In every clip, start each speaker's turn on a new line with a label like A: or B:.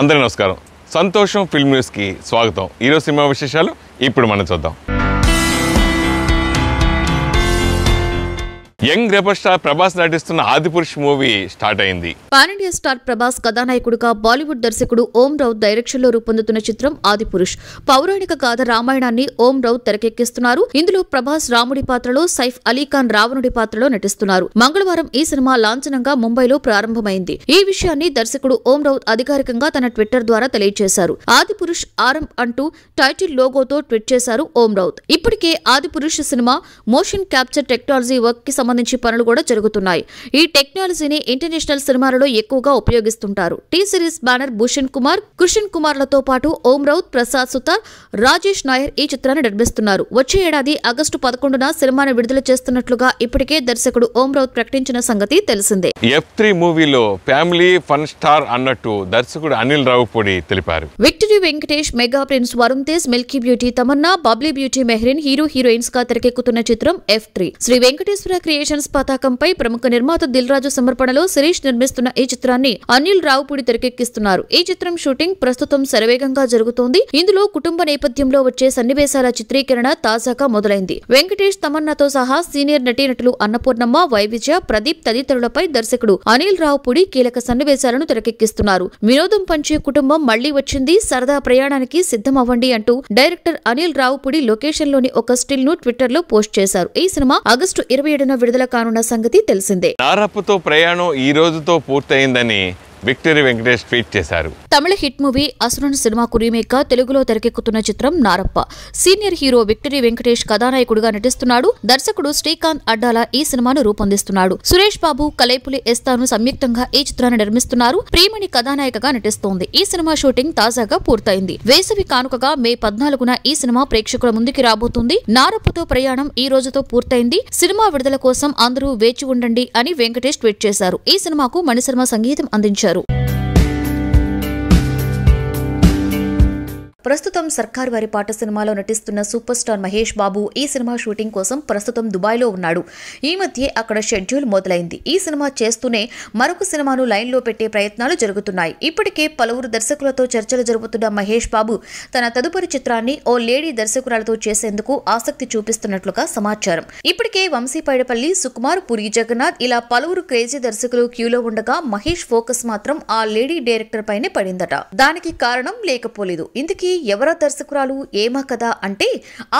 A: అందరి నమస్కారం సంతోషం ఫిల్మ్ న్యూస్కి స్వాగతం ఈరోజు సినిమా విశేషాలు ఇప్పుడు మనం చూద్దాం యంగ్ రెబల్ స్టార్ ప్రభాస్ నటిస్తున్న ఆదిపురుష్ మూవీ స్టార్ట్ అయింది
B: పాన్ ఇండియా స్టార్ ప్రభాస్ కథానాయకుడుగా బాలీవుడ్ దర్శకుడు ఓం రౌత్ డైరెక్షన్ లో రూపొందుతున్న చిత్రం ఆదిపురుష్ పౌరాణిక కథ రామాయణాన్ని ఓం రౌత్ తెరకెక్కిస్తున్నారు ఇందులో ప్రభాస్ రాముడి పాత్రలో సైఫ్ అలీఖాన్ రావణుడి పాత్రలో నటిస్తున్నారు మంగళవారం ఈ సినిమా లాంఛనంగా ముంబైలో ప్రారంభమైంది ఈ విషయాన్ని దర్శకుడు ఓం రౌత్ అధికారికంగా తన ట్విట్టర్ ద్వారా తెలియజేశారు ఆదిపురుష్ ఆరం అంటూ టైటిల్ లోగోతో ట్వీట్ చేశారు ఓం రౌత్ ఇప్పటికే Adipurush cinema motion capture technology work కి సంబంధించి పనులు కూడా జరుగుతున్నాయి ఈ టెక్నాలజీని ఇంటర్నేషనల్ సినిమాలలో ఎక్కువగా ఉపయోగిస్తుంటారు T series banner Bhushan Kumar Krishan కుమార్లతో పాటు ఓం రౌత్ ప్రసాద్ సుతార్ రాజేష్ నాయర్ ఈ చిత్రాన్ని నిర్మిస్తున్నారు వచ్చే ఏడాది ఆగస్టు పదకొండున సినిమాను విడుదల చేస్తున్నట్లుగా ఇప్పటికే దర్శకుడు ఓం రౌత్ ప్రకటించిన సంగతి తెలిసిందే
A: ఎఫ్ త్రీ మూవీలో ఫ్యామిలీ ఫన్ స్టార్ అన్నట్టు దర్శకుడు అనిల్ రావుపూడి తెలిపారు
B: victory Venkatesh mega prince Varun Tej milky beauty Tamannaah bubbly beauty Mehreen hero heroines గా తెరకెక్కుతున్న చిత్రం F three Sri Venkateswara creation creations పతాకంపై ప్రముఖ నిర్మాత దిల్ రాజు సమర్పణలో శిరీష్ నిర్మిస్తున్న ఈ చిత్రాన్ని అనిల్ రావుపూడి తెరకెక్కిస్తున్నారు ఈ చిత్రం షూటింగ్ ప్రస్తుతం శరవేగంగా జరుగుతోంది ఇందులో కుటుంబ నేపథ్యంలో వచ్చే సన్నివేశాల చిత్రీకరణ తాజాగా మొదలైంది వెంకటేష్ తమన్నాతో సహా సీనియర్ నటీనటులు అన్నపూర్ణమ్మ వైవిజ్య ప్రదీప్ తదితరులపై దర్శకుడు అనిల్ రావుపూడి కీలక సన్నివేశాలను తెరకెక్కిస్తున్నారు వినోదం పంచే కుటుంబం మళ్లీ వచ్చింది సరదా ప్రయాణానికి సిద్ధం అవ్వండి అంటూ డైరెక్టర్ అనిల్ రావుపూడి లొకేషన్లోని ఒక స్టిల్ ను ట్విట్టర్ లో పోస్ట్ చేశారు ఈ సినిమా ఆగస్టు ఇరవై ఏడున విడుదల విడుదల కానున్న సంగతి తెలిసిందే
A: నారప్పతో ప్రయాణం ఈ రోజుతో పూర్తయిందని విక్టరీ వెంకటేష్ ట్వీట్ చేశారు
B: తమిళ హిట్ మూవీ అసురన్ సినిమాకు రీమేక్ తెలుగులో తెరకెక్కుతున్న చిత్రం Narappa senior hero victory Venkatesh కథానాయకుడిగా నటిస్తున్నాడు దర్శకుడు శ్రీకాంత్ అడ్డాల ఈ సినిమాను రూపొందిస్తున్నాడు సురేష్ బాబు కలైపులి ఎస్తాను సంయుక్తంగా ఈ చిత్రాన్ని నిర్మిస్తున్నారు ప్రేమిని కథానాయకగా నటిస్తోంది ఈ సినిమా షూటింగ్ తాజాగా పూర్తయింది వేసవి కానుకగా మే పద్నాలుగున ఈ సినిమా ప్రేక్షకుల ముందుకి రాబోతుంది నారప్పతో ప్రయాణం ఈ రోజుతో పూర్తయింది సినిమా విడుదల కోసం అందరూ వేచి ఉండండి అని వెంకటేష్ ట్వీట్ చేశారు ఈ సినిమాకు మణిశర్మ సంగీతం అందించారు ತಿಳಿಸಿದರು ప్రస్తుతం సర్కార్ వారి పాట సినిమాలో నటిస్తున్న సూపర్ స్టార్ మహేష్ బాబు ఈ సినిమా షూటింగ్ కోసం ప్రస్తుతం దుబాయ్లో ఉన్నాడు ఈ మధ్య అక్కడ షెడ్యూల్ మొదలైంది ఈ సినిమా చేస్తూనే మరొక సినిమాను లైన్లో పెట్టే ప్రయత్నాలు జరుగుతున్నాయి ఇప్పటికే పలువురు దర్శకులతో చర్చలు జరుపుతున్న మహేష్ బాబు తన తదుపరి చిత్రాన్ని ఓ లేడీ దర్శకురాలతో చేసేందుకు ఆసక్తి చూపిస్తున్నట్లుగా సమాచారం ఇప్పటికే వంశీ పైడపల్లి సుకుమార్ పురి జగన్నాథ్ ఇలా పలువురు క్రేజీ దర్శకులు క్యూలో ఉండగా మహేష్ ఫోకస్ మాత్రం ఆ లేడీ డైరెక్టర్ పైనే పడిందట దానికి కారణం లేకపోలేదు ఇందుకీ ఎవరా దర్శకురాలు ఏమా కదా అంటే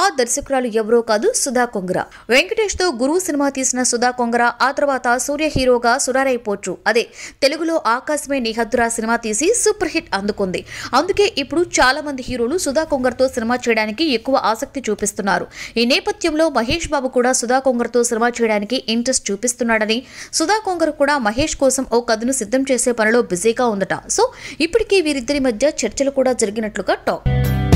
B: ఆ దర్శకురాలు ఎవరో కాదు సుధా కొంగర వెంకటేష్ తో గురువు సినిమా తీసిన సుధా కొంగర ఆ తర్వాత సూర్య హీరోగా సురారైపోట్రు అదే తెలుగులో ఆకాశమే నిహద్దురా సినిమా తీసి సూపర్ హిట్ అందుకుంది అందుకే ఇప్పుడు చాలా మంది హీరోలు సుధా తో సినిమా చేయడానికి ఎక్కువ ఆసక్తి చూపిస్తున్నారు ఈ నేపథ్యంలో మహేష్ బాబు కూడా సుధా కొంగర్తో సినిమా చేయడానికి ఇంట్రెస్ట్ చూపిస్తున్నాడని సుధా కొంగర్ కూడా మహేష్ కోసం ఓ కథను సిద్ధం చేసే పనిలో బిజీగా ఉందట సో ఇప్పటికీ వీరిద్దరి మధ్య చర్చలు కూడా జరిగినట్లుగా talk out.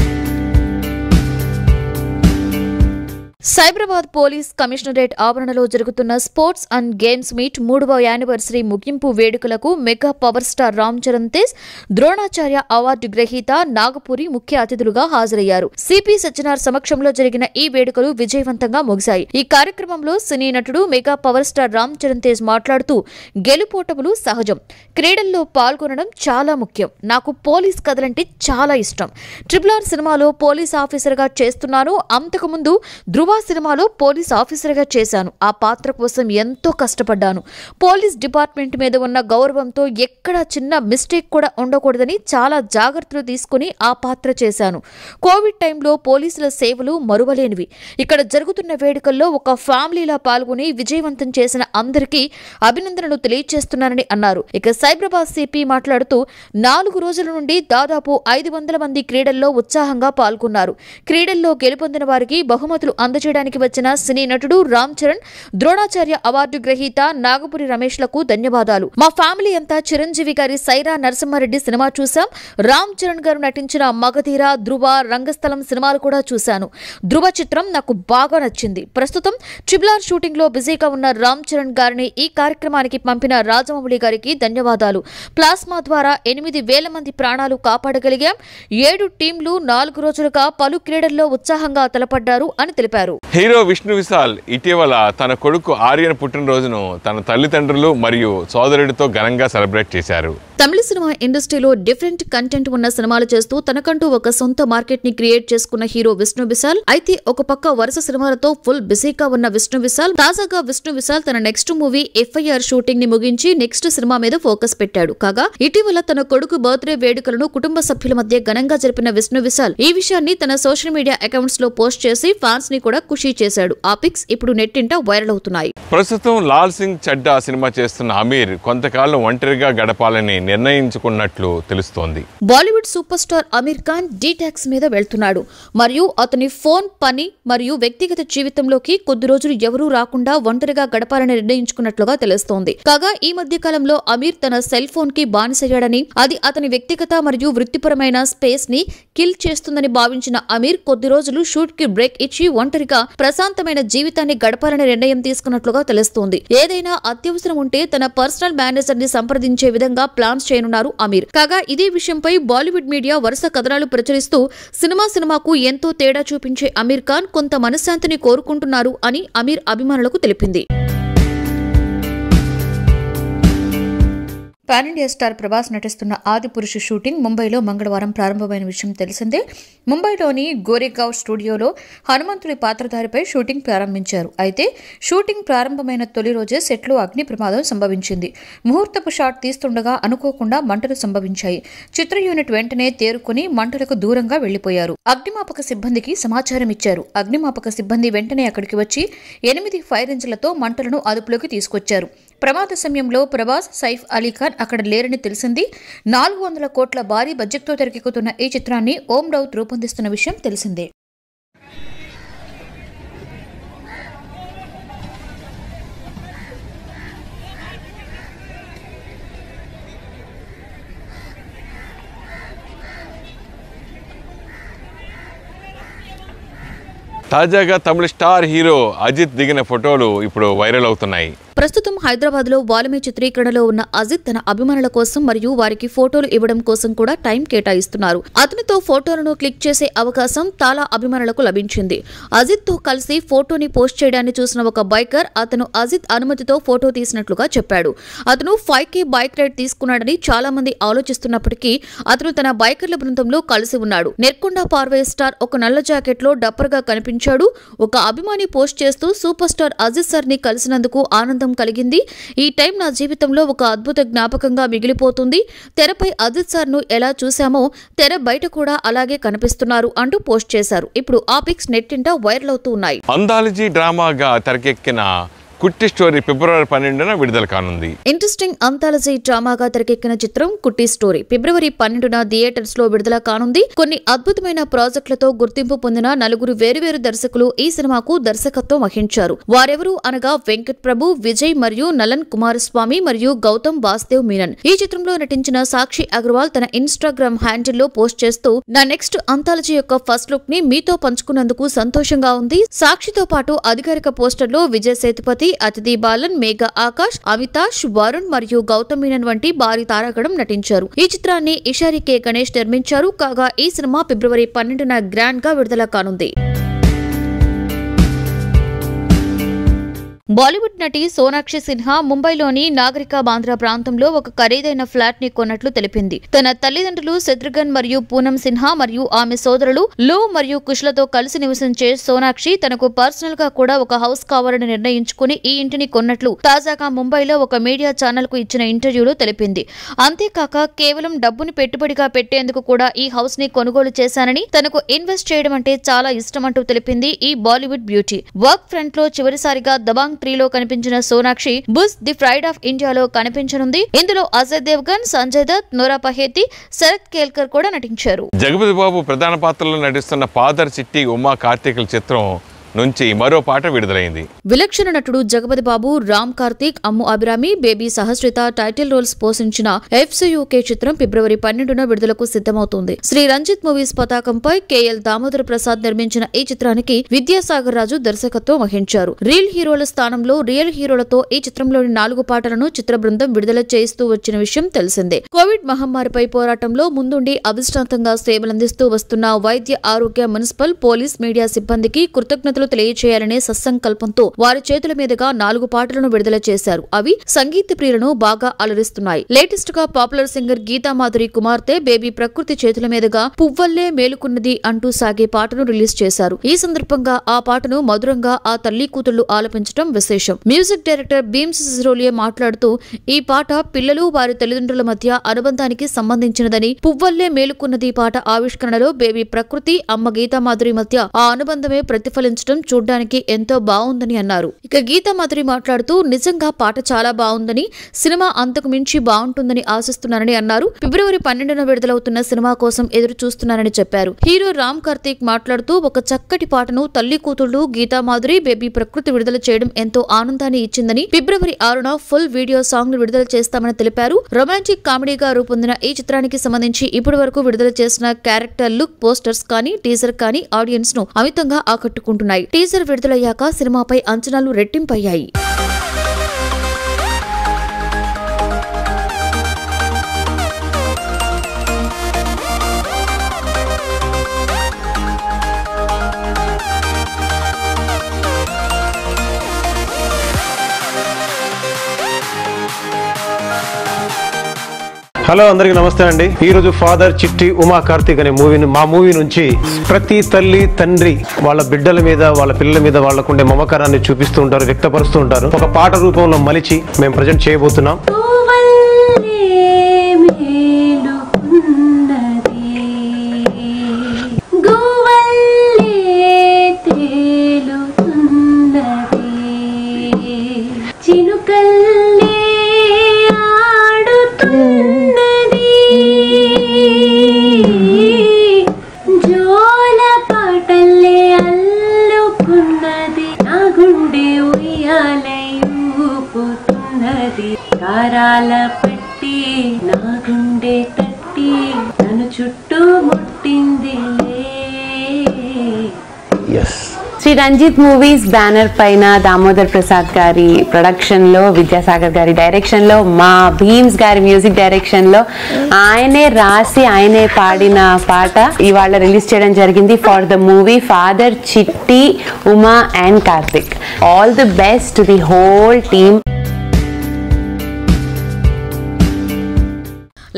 B: Cyberabad police commissionerate ఆవరణలో జరుగుతున్న స్పోర్ట్స్ అండ్ గేమ్స్ మీట్ మూడవ యానివర్సరీ ముగింపు వేడుకలకు mega power star Ram Charan Tej Dronacharya award గ్రహీత నాగపూరి ముఖ్య అతిథులుగా హాజరయ్యారు సిపి సజ్జనార్ సమక్షంలో జరిగిన ఈ వేడుకలు విజయవంతంగా ముగిశాయి ఈ కార్యక్రమంలో సినీ నటుడు mega power star Ram Charan Tej మాట్లాడుతూ గెలుపోటములు సహజం క్రీడల్లో పాల్గొనడం చాలా ముఖ్యం నాకు పోలీస్ కథలంటే చాలా ఇష్టం ట్రిపుల్ ఆర్ సినిమాలో పోలీస్ ఆఫీసర్గా చేస్తున్నాను అంతకుముందు ధృవ ప్రభా సినిమాలో పోలీస్ ఆఫీసర్గా చేశాను ఆ పాత్ర కోసం ఎంతో కష్టపడ్డాను పోలీస్ డిపార్ట్మెంట్ మీద ఉన్న గౌరవంతో ఎక్కడ చిన్న మిస్టేక్ కూడా ఉండకూడదని చాలా జాగ్రత్తలు తీసుకుని ఆ పాత్ర చేశాను కోవిడ్ టైంలో పోలీసుల సేవలు మరువలేనివి ఇక్కడ జరుగుతున్న వేడుకల్లో ఒక ఫ్యామిలీలా పాల్గొని విజయవంతం చేసిన అందరికీ అభినందనలు తెలియజేస్తున్నానని అన్నారు ఇక సైబరాబాద్ సిపి మాట్లాడుతూ నాలుగు రోజుల నుండి దాదాపు ఐదు వందల మంది క్రీడల్లో ఉత్సాహంగా పాల్గొన్నారు క్రీడల్లో గెలుపొందిన వారికి బహుమతులు అందజేస్తారు చేయడానికి వచ్చిన సినీ నటుడు రామ్ చరణ్ ద్రోణాచార్య అవార్డు గ్రహీత నాగపురి రమేష్ లకు ధన్యవాదాలు మా ఫ్యామిలీ అంతా చిరంజీవి గారి సైరా నరసింహారెడ్డి సినిమా చూశాం రామ్ చరణ్ గారు నటించిన మగధీర ధృవ రంగస్థలం సినిమాలు కూడా చూశాను ధృవ చిత్రం నాకు బాగా నచ్చింది ప్రస్తుతం ట్రిబులార్ షూటింగ్ లో బిజీగా ఉన్న రామ్ చరణ్ గారిని ఈ కార్యక్రమానికి పంపిన రాజమౌళి గారికి ధన్యవాదాలు ప్లాస్మా ద్వారా ఎనిమిది వేల మంది ప్రాణాలు కాపాడగలిగాం ఏడు టీంలు నాలుగు రోజులుగా పలు క్రీడల్లో ఉత్సాహంగా తలపడ్డారు అని తెలిపారు చేశారు
A: హీరో విష్ణు విశాల్ ఇటీవల తన కొడుకు ఆర్యన్ పుట్టినరోజును తన తల్లిదండ్రులు మరియు సోదరుడితో ఘనంగా సెలబ్రేట్ చేశారు
B: తమిళ సినిమా ఇండస్ట్రీలో డిఫరెంట్ కంటెంట్ ఉన్న సినిమాలు చేస్తూ తనకంటూ ఒక సొంత మార్కెట్ ని క్రియేట్ చేసుకున్న హీరో విష్ణు విశాల్ అయితే ఒక పక్క వరుస సినిమాలతో ఫుల్ బిజీగా ఉన్న విష్ణు విశాల్ తాజాగా విష్ణు విశాల్ తన నెక్స్ట్ మూవీ ఎఫ్ఐఆర్ షూటింగ్ ని ముగించి నెక్స్ట్ సినిమా మీద ఫోకస్ పెట్టాడు కాగా ఇటీవల తన కొడుకు బర్త్డే వేడుకలను కుటుంబ సభ్యుల మధ్య ఘనంగా జరిపిన విష్ణు విశాల్ ఈ విషయాన్ని తన సోషల్ మీడియా అకౌంట్స్ లో పోస్ట్ చేసి ఫ్యాన్స్ ని కూడా కూడా ఖుషీ చేశాడు ఆ పిక్స్ ఇప్పుడు నెట్టింట వైరల్ అవుతున్నాయి
A: ప్రస్తుతం లాల్ సింగ్ చడ్డా సినిమా చేస్తున్న అమీర్ కొంతకాలం ఒంటరిగా గడపాలని నిర్ణయించుకున్నట్లు తెలుస్తోంది
B: Bollywood super star Aamir Khan detox మీద వెళ్తున్నాడు మరియు అతని ఫోన్ పని మరియు వ్యక్తిగత జీవితంలోకి కొద్ది రోజులు ఎవరూ రాకుండా ఒంటరిగా గడపాలని నిర్ణయించుకున్నట్లుగా తెలుస్తోంది కాగా ఈ మధ్య కాలంలో అమీర్ తన సెల్ ఫోన్ కి బానిసయ్యాడని అది అతని వ్యక్తిగత మరియు వృత్తిపరమైన స్పేస్ ని కిల్ చేస్తుందని భావించిన అమీర్ కొద్ది రోజులు షూట్ కి బ్రేక్ ఇచ్చి ఒంటరి ఒంటరిగా ప్రశాంతమైన జీవితాన్ని గడపాలని నిర్ణయం తీసుకున్నట్లుగా తెలుస్తోంది ఏదైనా అత్యవసరం ఉంటే తన పర్సనల్ మేనేజర్ ని సంప్రదించే విధంగా ప్లాన్స్ చేయనున్నారు అమీర్ కాగా ఇదే విషయంపై బాలీవుడ్ మీడియా వరుస కథనాలు ప్రచురిస్తూ సినిమా సినిమాకు ఎంతో తేడా చూపించే అమీర్ ఖాన్ కొంత మనశ్శాంతిని కోరుకుంటున్నారు అని అమీర్ అభిమానులకు తెలిపింది పాన్ ఇండియా స్టార్ ప్రభాస్ నటిస్తున్న ఆది పురుషు షూటింగ్ ముంబైలో మంగళవారం ప్రారంభమైన విషయం తెలిసిందే ముంబైలోని గోరేగావ్ స్టూడియోలో హనుమంతుడి పాత్రధారిపై షూటింగ్ ప్రారంభించారు అయితే షూటింగ్ ప్రారంభమైన తొలి రోజే సెట్లో అగ్ని ప్రమాదం సంభవించింది ముహూర్తపు షాట్ తీస్తుండగా అనుకోకుండా మంటలు సంభవించాయి చిత్ర యూనిట్ వెంటనే తేరుకుని మంటలకు దూరంగా వెళ్లిపోయారు అగ్నిమాపక సిబ్బందికి సమాచారం ఇచ్చారు అగ్నిమాపక సిబ్బంది వెంటనే అక్కడికి వచ్చి ఎనిమిది ఫైర్ ఇంజిన్లతో మంటలను అదుపులోకి తీసుకొచ్చారు ప్రమాద సమయంలో ప్రభాస్ సైఫ్ అలీఖాన్ అక్కడ లేరని తెలిసింది నాలుగు వందల కోట్ల భారీ బడ్జెట్తో తెరకెక్కుతున్న ఈ చిత్రాన్ని ఓం రౌత్ రూపొందిస్తున్న విషయం తెలిసిందే
A: తాజాగా తమిళ స్టార్ హీరో అజిత్ దిగిన ఫోటోలు ఇప్పుడు వైరల్ అవుతున్నాయి
B: ప్రస్తుతం హైదరాబాద్ లో వాల్మీ చిత్రీకరణలో ఉన్న అజిత్ తన అభిమానుల కోసం మరియు వారికి ఫోటోలు ఇవ్వడం కోసం కూడా టైం కేటాయిస్తున్నారు అతనితో ఫోటోలను క్లిక్ చేసే అవకాశం తాలా అభిమానులకు లభించింది అజిత్ తో కలిసి ఫోటోని పోస్ట్ చేయడాన్ని చూసిన ఒక బైకర్ అతను అజిత్ అనుమతితో ఫోటో తీసినట్లుగా చెప్పాడు అతను ఫైవ్ కే బైక్ రైడ్ తీసుకున్నాడని చాలా మంది ఆలోచిస్తున్నప్పటికీ అతను తన బైకర్ల బృందంలో కలిసి ఉన్నాడు నెర్కొండ పార్వే స్టార్ ఒక నల్ల జాకెట్ లో డప్పర్ గా కనిపించాడు ఒక అభిమాని పోస్ట్ చేస్తూ సూపర్ స్టార్ అజిత్ సార్ ని కలిసినందుకు ఆనందం కలిగింది జరిగింది ఈ టైం నా జీవితంలో ఒక అద్భుత జ్ఞాపకంగా మిగిలిపోతుంది తెరపై అజిత్ ను ఎలా చూశామో తెర బయట కూడా అలాగే కనిపిస్తున్నారు అంటూ పోస్ట్ చేశారు ఇప్పుడు ఆ పిక్స్ నెట్టింట వైరల్ అవుతూ ఉన్నాయి
A: అందాలజీ డ్రామాగా తెరకెక్కిన కుట్టి స్టోరీ ఫిబ్రవరి పన్నెండున విడుదల కానుంది
B: ఇంట్రెస్టింగ్ అంతాలజీ డ్రామాగా తెరకెక్కిన చిత్రం కుట్టి స్టోరీ ఫిబ్రవరి పన్నెండున థియేటర్స్ లో విడుదల కానుంది కొన్ని అద్భుతమైన ప్రాజెక్టులతో గుర్తింపు పొందిన నలుగురు వేరువేరు దర్శకులు ఈ సినిమాకు దర్శకత్వం వహించారు వారెవరు అనగా వెంకట్ ప్రభు విజయ్ మరియు నలన్ కుమారస్వామి మరియు గౌతమ్ వాస్దేవ్ మీనన్ ఈ చిత్రంలో నటించిన సాక్షి అగర్వాల్ తన ఇన్స్టాగ్రామ్ హ్యాండిల్లో పోస్ట్ చేస్తూ నా నెక్స్ట్ అంతాలజీ యొక్క ఫస్ట్ లుక్ ని మీతో పంచుకున్నందుకు సంతోషంగా ఉంది సాక్షితో పాటు అధికారిక లో విజయ్ సేతుపతి రెడ్డి అతిథి బాలన్ మేఘ ఆకాష్ అమితాష్ వరుణ్ మరియు గౌతమ్ మీనన్ వంటి భారీ తారాగణం నటించారు ఈ చిత్రాన్ని ఇషారి కె గణేష్ నిర్మించారు కాగా ఈ సినిమా ఫిబ్రవరి పన్నెండున గ్రాండ్ గా విడుదల కానుంది బాలీవుడ్ నటి సోనాక్షి సిన్హా ముంబైలోని నాగరిక బాంద్రా ప్రాంతంలో ఒక ఖరీదైన ఫ్లాట్ ని కొన్నట్లు తెలిపింది తన తల్లిదండ్రులు శత్రుఘన్ మరియు పూనం సిన్హా మరియు ఆమె సోదరులు లో మరియు కుష్లతో కలిసి నివసించే సోనాక్షి తనకు పర్సనల్ గా కూడా ఒక హౌస్ కావాలని నిర్ణయించుకుని ఈ ఇంటిని కొన్నట్లు తాజాగా ముంబైలో ఒక మీడియా ఛానల్ కు ఇచ్చిన ఇంటర్వ్యూలో తెలిపింది అంతేకాక కేవలం డబ్బుని పెట్టుబడిగా పెట్టేందుకు కూడా ఈ హౌస్ ని కొనుగోలు చేశానని తనకు ఇన్వెస్ట్ చేయడం అంటే చాలా ఇష్టమంటూ తెలిపింది ఈ బాలీవుడ్ బ్యూటీ వర్క్ ఫ్రంట్ లో చివరిసారిగా దబాంగ్ త్రీలో కనిపించిన సోనాక్షి బుస్ ది ప్రైడ్ ఆఫ్ ఇండియాలో కనిపించనుంది ఇందులో అజయ్ దేవ్గన్ సంజయ్ దత్ నోరా పహేతి శరత్ కేల్కర్ కూడా నటించారు
A: జగపతి బాబు ప్రధాన పాత్రలో నటిస్తున్న పాదర్ చిట్టి ఉమా కార్తీకుల చిత్రం నుంచి మరో పాట విడుదలైంది
B: విలక్షణ నటుడు Jagapathi Babu Ram Karthik Ammu Abhirami baby Sahasritha title roles పోషించిన ఎఫ్సీయూకే చిత్రం ఫిబ్రవరి పన్నెండున విడుదలకు సిద్దమవుతుంది శ్రీ రంజిత్ మూవీస్ పతాకంపై కేఎల్ దామోదర్ ప్రసాద్ నిర్మించిన ఈ చిత్రానికి విద్యాసాగర్ రాజు దర్శకత్వం వహించారు రియల్ హీరోల స్థానంలో రియల్ హీరోలతో ఈ చిత్రంలోని నాలుగు పాటలను చిత్ర బృందం విడుదల చేస్తూ వచ్చిన విషయం తెలిసిందే కోవిడ్ మహమ్మారిపై పోరాటంలో ముందుండి అవిశ్రాంతంగా సేవలందిస్తూ వస్తున్న వైద్య ఆరోగ్య మున్సిపల్ పోలీస్ మీడియా సిబ్బందికి కృతజ్ఞతలు కృతజ్ఞతలు తెలియచేయాలనే సత్సంకల్పంతో వారి చేతుల మీదుగా నాలుగు పాటలను విడుదల చేశారు అవి సంగీత ప్రియులను బాగా అలరిస్తున్నాయి లేటెస్ట్ గా పాపులర్ సింగర్ గీతామాధురి కుమార్తె బేబీ ప్రకృతి చేతుల మీదుగా పువ్వల్లే మేలుకున్నది అంటూ సాగే పాటను రిలీజ్ చేశారు ఈ సందర్భంగా ఆ పాటను మధురంగా ఆ తల్లి కూతుళ్లు ఆలపించడం విశేషం మ్యూజిక్ డైరెక్టర్ భీమ్స్ సిజరోలియే మాట్లాడుతూ ఈ పాట పిల్లలు వారి తల్లిదండ్రుల మధ్య అనుబంధానికి సంబంధించినదని పువ్వల్లే మేలుకున్నది పాట ఆవిష్కరణలో బేబీ ప్రకృతి అమ్మ గీతామాధురి మధ్య ఆ అనుబంధమే ప్రతిఫలించడం అదృష్టం చూడ్డానికి ఎంతో బాగుందని అన్నారు ఇక గీతా మాధురి మాట్లాడుతూ నిజంగా పాట చాలా బాగుందని సినిమా అంతకు మించి బాగుంటుందని ఆశిస్తున్నానని అన్నారు ఫిబ్రవరి పన్నెండున విడుదలవుతున్న సినిమా కోసం ఎదురు చూస్తున్నానని చెప్పారు హీరో రామ్ కార్తీక్ మాట్లాడుతూ ఒక చక్కటి పాటను తల్లి కూతుళ్లు గీతా మాధురి బేబీ ప్రకృతి విడుదల చేయడం ఎంతో ఆనందాన్ని ఇచ్చిందని ఫిబ్రవరి ఆరున ఫుల్ వీడియో సాంగ్ ను విడుదల చేస్తామని తెలిపారు రొమాంటిక్ కామెడీగా రూపొందిన ఈ చిత్రానికి సంబంధించి ఇప్పటి వరకు విడుదల చేసిన క్యారెక్టర్ లుక్ పోస్టర్స్ కానీ టీజర్ కానీ ఆడియన్స్ ను అమితంగా ఆకట్టుకుంటున్నాయి ఉన్నాయి టీజర్ విడుదలయ్యాక సినిమాపై అంచనాలు రెట్టింపయ్యాయి
A: హలో అందరికి నమస్తే అండి ఈ రోజు ఫాదర్ చిట్టి ఉమా కార్తీక్ అనే మూవీని మా మూవీ నుంచి ప్రతి తల్లి తండ్రి వాళ్ళ బిడ్డల మీద వాళ్ళ పిల్లల మీద వాళ్ళకుండే మమకారాన్ని చూపిస్తూ ఉంటారు వ్యక్తపరుస్తూ ఉంటారు ఒక పాట రూపంలో మలిచి మేము ప్రజెంట్ చేయబోతున్నాం రంజిత్ మూవీస్ బ్యానర్ పైన దామోదర్ ప్రసాద్ గారి ప్రొడక్షన్ లో విద్యాసాగర్ గారి డైరెక్షన్ లో మా భీమ్స్ గారి మ్యూజిక్ డైరెక్షన్ లో ఆయనే రాసి ఆయనే పాడిన పాట ఇవాళ రిలీజ్ చేయడం జరిగింది for the movie father Chitti Uma and Karthik all the best the whole team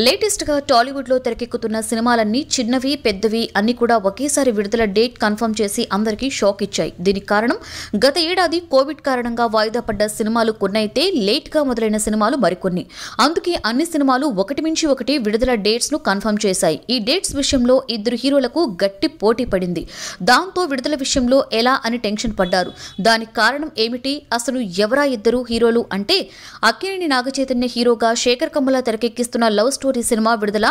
B: లేటెస్ట్గా టాలీవుడ్లో తెరకెక్కుతున్న సినిమాలన్నీ చిన్నవి పెద్దవి అన్ని కూడా ఒకేసారి విడుదల డేట్ కన్ఫర్మ్ చేసి అందరికీ షాక్ ఇచ్చాయి దీనికి కారణం గత ఏడాది కోవిడ్ కారణంగా వాయిదా పడ్డ సినిమాలు కొన్నైతే లేట్గా మొదలైన సినిమాలు మరికొన్ని అందుకే అన్ని సినిమాలు ఒకటి మించి ఒకటి విడుదల డేట్స్ను కన్ఫర్మ్ చేశాయి ఈ డేట్స్ విషయంలో ఇద్దరు హీరోలకు గట్టి పోటీ పడింది దాంతో విడుదల విషయంలో ఎలా అని టెన్షన్ పడ్డారు దానికి కారణం ఏమిటి అసలు ఎవరా ఇద్దరు హీరోలు అంటే అక్కినేని నాగచైతన్య హీరోగా శేఖర్ కమ్మల తెరకెక్కిస్తున్న లవ్ స్టోరీ కస్తూరి సినిమా విడుదల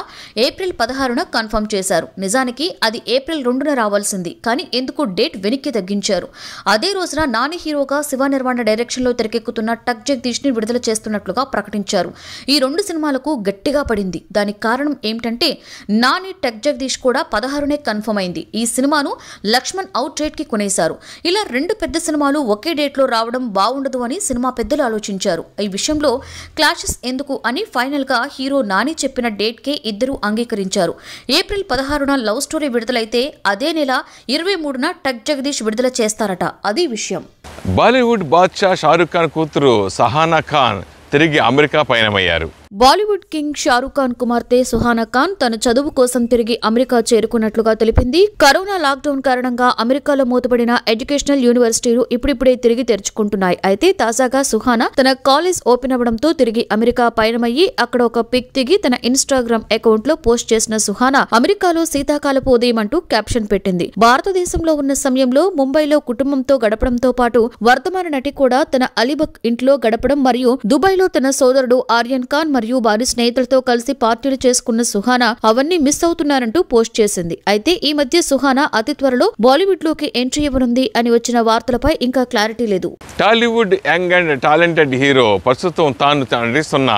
B: ఏప్రిల్ పదహారున కన్ఫర్మ్ చేశారు నిజానికి అది ఏప్రిల్ రెండున రావాల్సింది కానీ ఎందుకు డేట్ వెనక్కి తగ్గించారు అదే రోజున నాని హీరోగా శివ నిర్మాణ డైరెక్షన్లో తెరకెక్కుతున్న టక్ జగదీష్ ని విడుదల చేస్తున్నట్లుగా ప్రకటించారు ఈ రెండు సినిమాలకు గట్టిగా పడింది దానికి కారణం ఏమిటంటే నాని టక్ జగదీష్ కూడా పదహారునే కన్ఫర్మ్ అయింది ఈ సినిమాను లక్ష్మణ్ అవుట్ రేట్ కి కొనేశారు ఇలా రెండు పెద్ద సినిమాలు ఒకే డేట్ లో రావడం బాగుండదు అని సినిమా పెద్దలు ఆలోచించారు ఈ విషయంలో క్లాషెస్ ఎందుకు అని ఫైనల్ గా హీరో నాని చెప్పిన డేట్కే ఇద్దరూ అంగీకరించారు ఏప్రిల్ పదహారున లవ్ స్టోరీ విడుదలైతే అదే నెల ఇరవై మూడున టక్ జగదీష్ విడుదల చేస్తారట అది విషయం
A: బాలీవుడ్ బాద్షా షారుఖ్ ఖాన్ కూతురు సహానా ఖాన్ తిరిగి అమెరికా పయనమయ్యారు
B: బాలీవుడ్ కింగ్ షారూఖ్ ఖాన్ కుమార్తె సుహానా ఖాన్ తన చదువు కోసం తిరిగి అమెరికా చేరుకున్నట్లుగా తెలిపింది కరోనా లాక్డౌన్ కారణంగా అమెరికాలో మూతపడిన ఎడ్యుకేషనల్ యూనివర్సిటీలు ఇప్పుడిప్పుడే తిరిగి తెరుచుకుంటున్నాయి అయితే తాజాగా సుహానా తన కాలేజ్ ఓపెన్ అవ్వడంతో తిరిగి అమెరికా పయనమయ్యి అక్కడ ఒక పిక్ దిగి తన ఇన్స్టాగ్రామ్ అకౌంట్ లో పోస్ట్ చేసిన సుహానా అమెరికాలో శీతాకాలపు ఉదయం అంటూ క్యాప్షన్ పెట్టింది భారతదేశంలో ఉన్న సమయంలో ముంబైలో కుటుంబంతో గడపడంతో పాటు వర్తమాన నటి కూడా తన అలీబక్ ఇంట్లో గడపడం మరియు దుబాయ్లో తన సోదరుడు ఆర్యన్ ఖాన్ మరియు వారి స్నేహితులతో కలిసి పార్టీలు చేసుకున్న సుహానా అవన్నీ మిస్ అవుతున్నారంటూ పోస్ట్ చేసింది అయితే ఈ మధ్య సుహానా అతి త్వరలో బాలీవుడ్ లోకి ఎంట్రీ ఇవ్వనుంది అని వచ్చిన వార్తలపై ఇంకా క్లారిటీ లేదు
A: Tollywood young and talented hero ప్రస్తుతం తాను నటిస్తున్న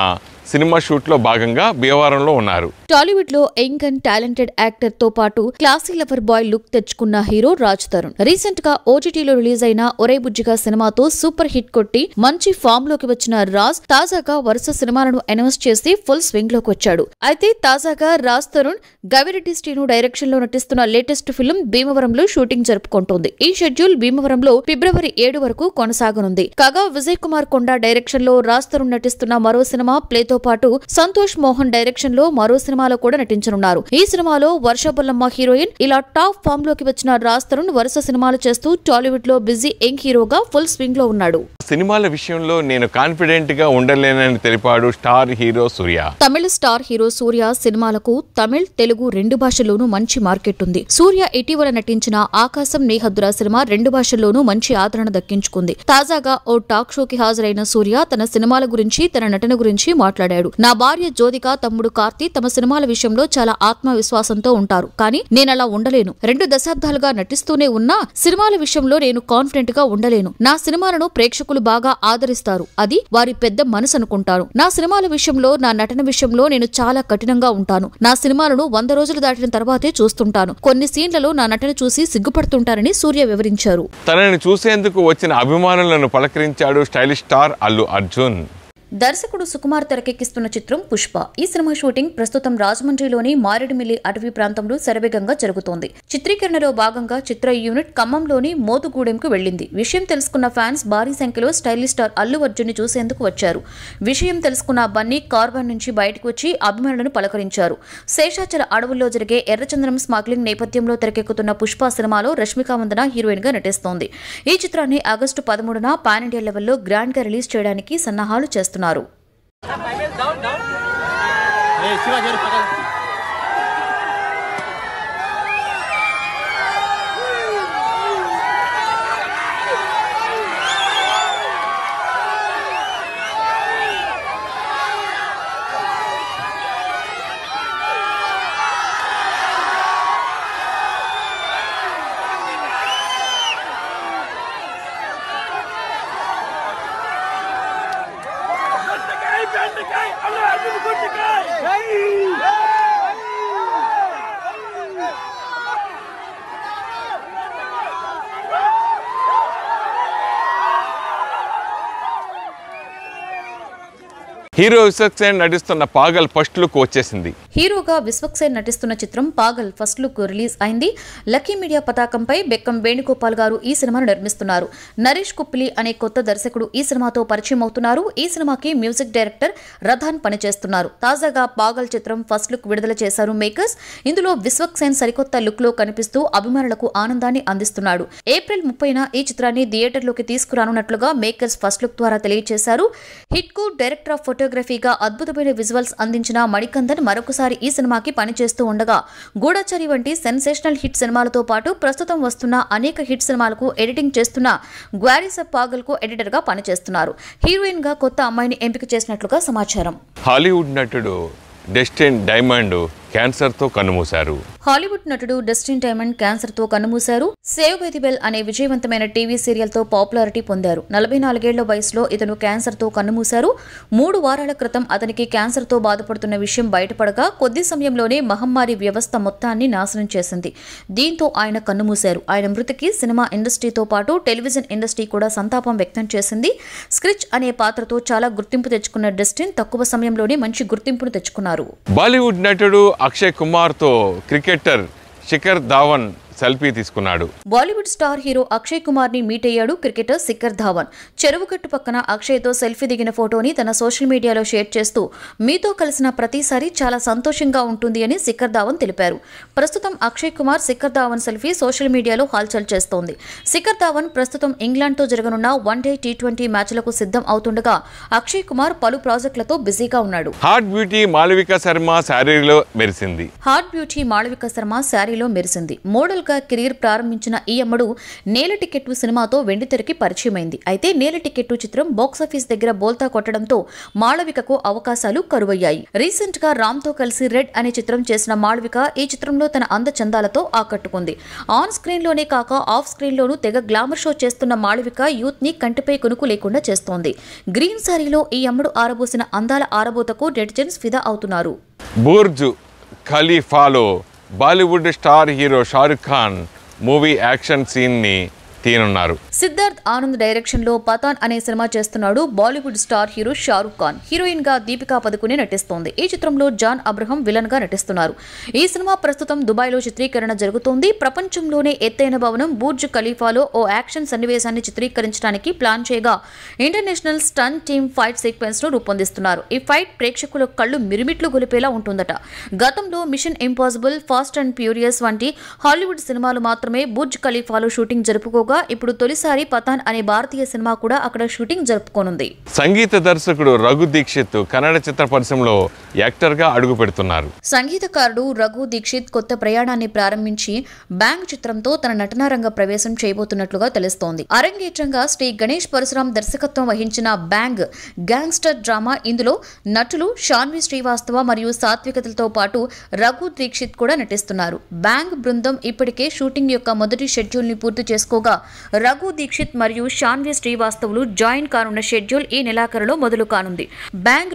A: సినిమా లో భాగంగా భీమవరంలో ఉన్నారు
B: టాలీవుడ్ లో యంగ్ అండ్ టాలెంటెడ్ యాక్టర్ తో పాటు క్లాసీ లవర్ బాయ్ లుక్ తెచ్చుకున్న హీరో రాజ్ తరుణ్ రీసెంట్ గా ఓటీటీలో రిలీజ్ అయిన ఒరే బుజ్జిగా సినిమాతో సూపర్ హిట్ కొట్టి మంచి ఫామ్ లోకి వచ్చిన రాజ్ తాజాగా వరుస సినిమాలను అనౌన్స్ చేసి ఫుల్ స్వింగ్ లోకి వచ్చాడు అయితే తాజాగా రాజ్ తరుణ్ గవిరెడ్డి శ్రీను డైరెక్షన్ లో నటిస్తున్న లేటెస్ట్ ఫిల్మ్ భీమవరంలో షూటింగ్ జరుపుకుంటోంది ఈ షెడ్యూల్ భీమవరంలో ఫిబ్రవరి ఏడు వరకు కొనసాగనుంది కాగా విజయ్ కుమార్ కొండ డైరెక్షన్ లో రాజ్ తరుణ్ నటిస్తున్న మరో సినిమా ప్లేతో పాటు సంతోష్ మోహన్ డైరెక్షన్ లో మరో సినిమాలో కూడా నటించనున్నారు ఈ సినిమాలో వర్ష బొల్లమ్మ హీరోయిన్ ఇలా టాప్ ఫామ్ లోకి వచ్చిన రాజ్ తరుణ్ వరుస సినిమాలు చేస్తూ టాలీవుడ్ లో బిజీ యంగ్ హీరోగా ఫుల్ స్వింగ్ లో ఉన్నాడు
A: సినిమాల విషయంలో నేను కాన్ఫిడెంట్ గా ఉండలేనని తెలిపాడు స్టార్ హీరో సూర్య
B: తమిళ స్టార్ హీరో సూర్య సినిమాలకు తమిళ్ తెలుగు రెండు భాషల్లోనూ మంచి మార్కెట్ ఉంది సూర్య ఇటీవల నటించిన ఆకాశం నేహద్దురా సినిమా రెండు భాషల్లోనూ మంచి ఆదరణ దక్కించుకుంది తాజాగా ఓ టాక్ షోకి హాజరైన సూర్య తన సినిమాల గురించి తన నటన గురించి మాట్లాడారు మాట్లాడాడు నా భార్య జ్యోతిక తమ్ముడు కార్తి తమ సినిమాల విషయంలో చాలా ఆత్మవిశ్వాసంతో ఉంటారు కానీ నేనలా ఉండలేను రెండు దశాబ్దాలుగా నటిస్తూనే ఉన్నా సినిమాల విషయంలో నేను కాన్ఫిడెంట్ గా ఉండలేను నా సినిమాలను ప్రేక్షకులు బాగా ఆదరిస్తారు అది వారి పెద్ద మనసు అనుకుంటాను నా సినిమాల విషయంలో నా నటన విషయంలో నేను చాలా కఠినంగా ఉంటాను నా సినిమాలను వంద రోజులు దాటిన తర్వాతే చూస్తుంటాను కొన్ని సీన్లలో నా నటన చూసి సిగ్గుపడుతుంటారని సూర్య వివరించారు
A: తనని చూసేందుకు వచ్చిన అభిమానులను పలకరించాడు స్టైలిష్ స్టార్ అల్లు అర్జున్
B: దర్శకుడు సుకుమార్ తెరకెక్కిస్తున్న చిత్రం పుష్ప ఈ సినిమా షూటింగ్ ప్రస్తుతం రాజమండ్రిలోని మారేడుమిల్లి అటవీ ప్రాంతంలో శరవేగంగా జరుగుతోంది చిత్రీకరణలో భాగంగా చిత్ర యూనిట్ ఖమ్మంలోని మోతుగూడెంకు వెళ్లింది విషయం తెలుసుకున్న ఫ్యాన్స్ భారీ సంఖ్యలో స్టైలిష్ స్టార్ అల్లు అర్జున్ చూసేందుకు వచ్చారు విషయం తెలుసుకున్న బన్నీ కార్బన్ నుంచి బయటకు వచ్చి అభిమానులను పలకరించారు శేషాచల అడవుల్లో జరిగే ఎర్రచంద్రం స్మగ్లింగ్ నేపథ్యంలో తెరకెక్కుతున్న పుష్ప సినిమాలో రష్మికా వందన హీరోయిన్ గా నటిస్తోంది ఈ చిత్రాన్ని ఆగస్టు పదమూడున పాన్ ఇండియా లెవెల్లో గ్రాండ్ గా రిలీజ్ చేయడానికి సన్నాహాలు చేస్తున్నారు చేస్తున్నారు
A: హీరో విశ్వక్సేన్ నటిస్తున్న పాగల్ ఫస్ట్ లుక్ వచ్చేసింది
B: హీరోగా విశ్వక్సేన్ నటిస్తున్న చిత్రం పాగల్ ఫస్ట్ లుక్ రిలీజ్ అయింది లక్కీ మీడియా పతాకంపై బెక్కం వేణుగోపాల్ గారు ఈ సినిమాను నిర్మిస్తున్నారు నరేష్ కుప్పిలి అనే కొత్త దర్శకుడు ఈ సినిమాతో పరిచయం అవుతున్నారు ఈ సినిమాకి మ్యూజిక్ డైరెక్టర్ రథాన్ పనిచేస్తున్నారు తాజాగా పాగల్ చిత్రం ఫస్ట్ లుక్ విడుదల చేశారు మేకర్స్ ఇందులో విశ్వక్సేన్ సరికొత్త లుక్ లో కనిపిస్తూ అభిమానులకు ఆనందాన్ని అందిస్తున్నాడు ఏప్రిల్ ముప్పైన ఈ చిత్రాన్ని థియేటర్లోకి తీసుకురానున్నట్లుగా మేకర్స్ ఫస్ట్ లుక్ ద్వారా తెలియజేశారు హిట్ కు డైరెక్టర్ ఆఫ్ ఫోటో కొరియోగ్రఫీగా అద్భుతమైన విజువల్స్ అందించిన మణికందన్ మరొకసారి ఈ సినిమాకి పనిచేస్తూ ఉండగా గూఢచరి వంటి సెన్సేషనల్ హిట్ సినిమాలతో పాటు ప్రస్తుతం వస్తున్న అనేక హిట్ సినిమాలకు ఎడిటింగ్ చేస్తున్న గ్వారిస పాగల్ కు ఎడిటర్ గా పనిచేస్తున్నారు హీరోయిన్ గా కొత్త అమ్మాయిని ఎంపిక చేసినట్లుగా సమాచారం
A: హాలీవుడ్ నటుడు డెస్టిన్ డైమండ్ క్యాన్సర్తో కన్నుమూశారు
B: హాలీవుడ్ నటుడు డస్టిన్ డైమండ్ క్యాన్సర్తో కన్నుమూశారు సేవ్ బై బెల్ అనే విజయవంతమైన టీవీ సీరియల్తో పాపులారిటీ పొందారు నలభై నాలుగేళ్ల వయసులో ఇతను క్యాన్సర్తో కన్నుమూశారు మూడు వారాల క్రితం అతనికి క్యాన్సర్తో బాధపడుతున్న విషయం బయటపడగా కొద్ది సమయంలోనే మహమ్మారి వ్యవస్థ మొత్తాన్ని నాశనం చేసింది దీంతో ఆయన కన్నుమూశారు ఆయన మృతికి సినిమా ఇండస్ట్రీతో పాటు టెలివిజన్ ఇండస్ట్రీ కూడా సంతాపం వ్యక్తం చేసింది స్క్రిచ్ అనే పాత్రతో చాలా గుర్తింపు తెచ్చుకున్న డస్టిన్ తక్కువ సమయంలోనే మంచి గుర్తింపును తెచ్చుకున్నారు
A: బాలీవుడ్ నటుడు ಅಕ್ಷಯ್ ಕುಮಾರ್ ತೋ ಕ್ರಿಕೆಟರ್ ಶಿಖರ್ ಧಾವನ್ సెల్ఫీ తీసుకున్నాడు
B: Bollywood star hero Akshay Kumar ని మీట్ అయ్యాడు క్రికెటర్ శిఖర్ ధావన్ చెరువు కట్టు పక్కన అక్షయ్ తో సెల్ఫీ దిగిన ఫోటోని తన సోషల్ మీడియాలో షేర్ చేస్తూ మీతో కలిసిన ప్రతిసారి చాలా సంతోషంగా ఉంటుంది అని శిఖర్ ధావన్ తెలిపారు ప్రస్తుతం అక్షయ్ కుమార్ శిఖర్ ధావన్ సెల్ఫీ సోషల్ మీడియాలో హాల్చల్ చేస్తోంది శిఖర్ ధావన్ ప్రస్తుతం ఇంగ్లాండ్తో జరగనున్న వన్ డే టీ ట్వంటీ మ్యాచ్లకు సిద్ధం అవుతుండగా అక్షయ్ కుమార్ పలు ప్రాజెక్టులతో బిజీగా ఉన్నాడు
A: హార్ట్ బ్యూటీ మాళవిక శర్మ శారీలో మెరిసింది
B: హార్ట్ బ్యూటీ మాళవిక శర్మ శారీలో మెరిసింది మోడల్ హీరోగా కెరీర్ ప్రారంభించిన ఈ అమ్మడు నేల టికెట్టు సినిమాతో వెండితెరకి పరిచయమైంది అయితే నేల టికెట్టు చిత్రం బాక్సాఫీస్ దగ్గర బోల్తా కొట్టడంతో మాళవికకు అవకాశాలు కరువయ్యాయి రీసెంట్ గా రామ్ తో కలిసి రెడ్ అనే చిత్రం చేసిన మాళవిక ఈ చిత్రంలో తన అందచందాలతో ఆకట్టుకుంది ఆన్ స్క్రీన్ లోనే కాక ఆఫ్ స్క్రీన్ లోనూ తెగ గ్లామర్ షో చేస్తున్న మాళవిక యూత్ ని కంటిపై కొనుకు లేకుండా చేస్తోంది గ్రీన్ సారీలో ఈ అమ్మడు ఆరబోసిన అందాల ఆరబోతకు నెటిజన్స్ ఫిదా అవుతున్నారు
A: బూర్జు ఖలీఫాలో Bollywood star hero Shahrukh Khan movie action scene ni తీనున్నారు
B: సిద్ధార్థ్ ఆనంద్ డైరెక్షన్ లో పతాన్ అనే సినిమా చేస్తున్నాడు Bollywood star hero Shahrukh Khan heroine గా దీపికా పదుకుని నటిస్తోంది ఈ చిత్రంలో జాన్ అబ్రహం విలన్ గా నటిస్తున్నారు ఈ సినిమా ప్రస్తుతం దుబాయ్ లో చిత్రీకరణ జరుగుతోంది ప్రపంచంలోనే ఎత్తైన భవనం బూర్జ్ ఖలీఫాలో ఓ యాక్షన్ సన్నివేశాన్ని చిత్రీకరించడానికి ప్లాన్ చేయగా international stun team fight sequence ను రూపొందిస్తున్నారు ఈ ఫైట్ ప్రేక్షకుల కళ్ళు మిరిమిట్లు గొలిపేలా ఉంటుందట గతంలో mission impossible fast and furious వంటి హాలీవుడ్ సినిమాలు మాత్రమే బుర్జ్ ఖలీఫాలో షూటింగ్ జరుపుకో పాటుగా ఇప్పుడు తొలిసారి పతాన్ అనే భారతీయ సినిమా కూడా అక్కడ షూటింగ్ జరుపుకోనుంది
A: సంగీత దర్శకుడు రఘు దీక్షిత్ కన్నడ చిత్ర పరిశ్రమలో యాక్టర్ గా అడుగు పెడుతున్నారు
B: సంగీతకారుడు రఘు దీక్షిత్ కొత్త ప్రయాణాన్ని ప్రారంభించి బ్యాంక్ చిత్రంతో తన నటనా రంగ ప్రవేశం చేయబోతున్నట్లుగా తెలుస్తోంది అరంగేట్రంగా శ్రీ గణేష్ పరశురాం దర్శకత్వం వహించిన బ్యాంగ్ గ్యాంగ్స్టర్ డ్రామా ఇందులో నటులు షాన్వి శ్రీవాస్తవ మరియు సాత్వికతలతో పాటు రఘు దీక్షిత్ కూడా నటిస్తున్నారు బ్యాంగ్ బృందం ఇప్పటికే షూటింగ్ యొక్క మొదటి షెడ్యూల్ ని పూర్తి చేసుకోగా రఘు దీక్షిత్ మరియు శాన్వి శ్రీవాస్తవులు జాయిన్ కానున్న షెడ్యూల్ ఈ నెలాఖరులో మొదలు కానుంది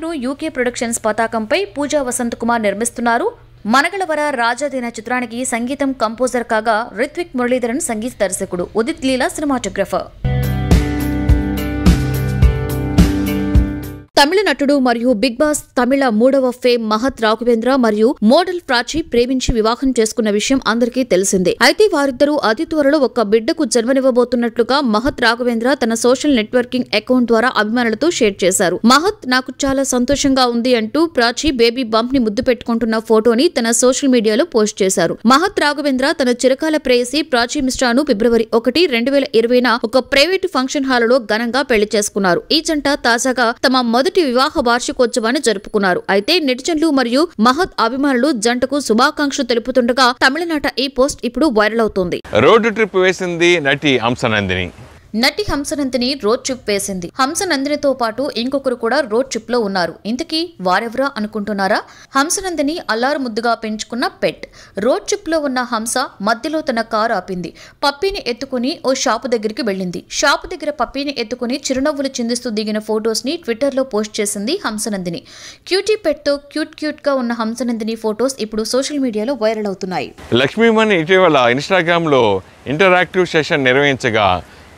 B: ను యూకే ప్రొడక్షన్స్ పతాకంపై పూజా వసంత్ కుమార్ నిర్మిస్తున్నారు మనగళవర రాజాదీన చిత్రానికి సంగీతం కంపోజర్ కాగా రిత్విక్ మురళీధరన్ సంగీత దర్శకుడు ఉదిత్ లీలా సినిమాటోగ్రఫర్ తమిళ నటుడు మరియు బిగ్ బాస్ తమిళ మూడవ ఫేమ్ మహత్ రాఘవేంద్ర మరియు మోడల్ ప్రాచి ప్రేమించి వివాహం చేసుకున్న విషయం అందరికీ తెలిసిందే అయితే వారిద్దరూ అతి త్వరలో ఒక బిడ్డకు జన్మనివ్వబోతున్నట్లుగా మహత్ రాఘవేంద్ర తన సోషల్ నెట్వర్కింగ్ అకౌంట్ ద్వారా అభిమానులతో షేర్ చేశారు మహత్ నాకు చాలా సంతోషంగా ఉంది అంటూ ప్రాచి బేబీ బంప్ ని ముద్దు పెట్టుకుంటున్న ఫోటోని తన సోషల్ మీడియాలో పోస్ట్ చేశారు మహత్ రాఘవేంద్ర తన చిరకాల ప్రేయసి ప్రాచి మిశ్రాను ఫిబ్రవరి ఒకటి రెండు వేల ఇరవైన ఒక ప్రైవేటు ఫంక్షన్ హాల్లో ఘనంగా పెళ్లి చేసుకున్నారు ఈ జంట తాజాగా తమ మొదటి వివాహ వార్షికోత్సవాన్ని జరుపుకున్నారు అయితే నెటిజన్లు మరియు మహత్ అభిమానులు జంటకు శుభాకాంక్షలు తెలుపుతుండగా తమిళనాట ఈ పోస్ట్ ఇప్పుడు వైరల్ అవుతుంది
A: రోడ్డు ట్రిప్ వేసింది నటి అంశనందిని
B: నటి హంసనందిని రోడ్ ట్రిప్ వేసింది హంసనందినితో పాటు ఇంకొకరు కూడా రోడ్ ట్రిప్ లో ఉన్నారు ఇంతకీ వారెవరా అనుకుంటున్నారా హంసనందిని అల్లారు ముద్దుగా పెంచుకున్న పెట్ రోడ్ ట్రిప్ లో ఉన్న హంస మధ్యలో తన కారు ఆపింది పప్పీని ఎత్తుకుని ఓ షాపు దగ్గరికి వెళ్ళింది షాపు దగ్గర పప్పీని ఎత్తుకుని చిరునవ్వులు చిందిస్తూ దిగిన ఫొటోస్ని ట్విట్టర్లో పోస్ట్ చేసింది హంసనందిని క్యూటీ పెట్తో క్యూట్ క్యూట్గా ఉన్న హంసనందిని ఫొటోస్ ఇప్పుడు సోషల్ మీడియాలో వైరల్ అవుతున్నాయి
A: లక్ష్మీమణి ఇటీవల ఇన్స్టాగ్రామ్లో ఇంటరాక్టివ్ సెషన్ నిర్వహించగా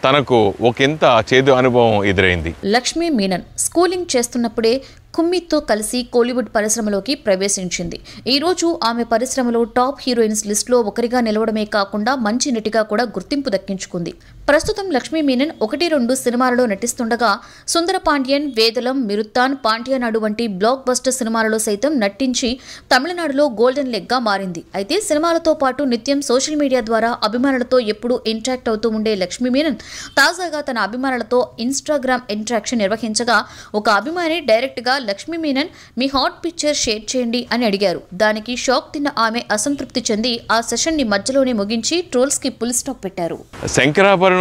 A: తనకు ఒకంత చేదు అనుభవం ఎదురైంది
B: లక్ష్మీ మీనన్ స్కూలింగ్ చేస్తున్నప్పుడే కుమ్మితో కలిసి కోలీవుడ్ పరిశ్రమలోకి ప్రవేశించింది ఈ రోజు ఆమె పరిశ్రమలో టాప్ హీరోయిన్స్ లిస్టులో ఒకరిగా నిలవడమే కాకుండా మంచి నటిగా కూడా గుర్తింపు దక్కించుకుంది ప్రస్తుతం లక్ష్మీ మీనన్ ఒకటి రెండు సినిమాలలో నటిస్తుండగా సుందర పాండ్యన్ వేదలం మిరుత్తాన్ పాండ్యనాడు వంటి బ్లాక్ బస్టర్ సినిమాలలో సైతం నటించి తమిళనాడులో గోల్డెన్ లెగ్గా మారింది అయితే సినిమాలతో పాటు నిత్యం సోషల్ మీడియా ద్వారా అభిమానులతో ఎప్పుడూ ఇంట్రాక్ట్ అవుతూ ఉండే లక్ష్మీ మీనన్ తాజాగా తన అభిమానులతో ఇన్స్టాగ్రామ్ ఇంట్రాక్షన్ నిర్వహించగా ఒక అభిమాని డైరెక్ట్గా లక్ష్మీ మీనన్ మీ హాట్ పిక్చర్ షేర్ చేయండి అని అడిగారు దానికి షాక్ తిన్న ఆమె అసంతృప్తి చెంది ఆ సెషన్ని మధ్యలోనే ముగించి కి పుల్ స్టాప్ పెట్టారు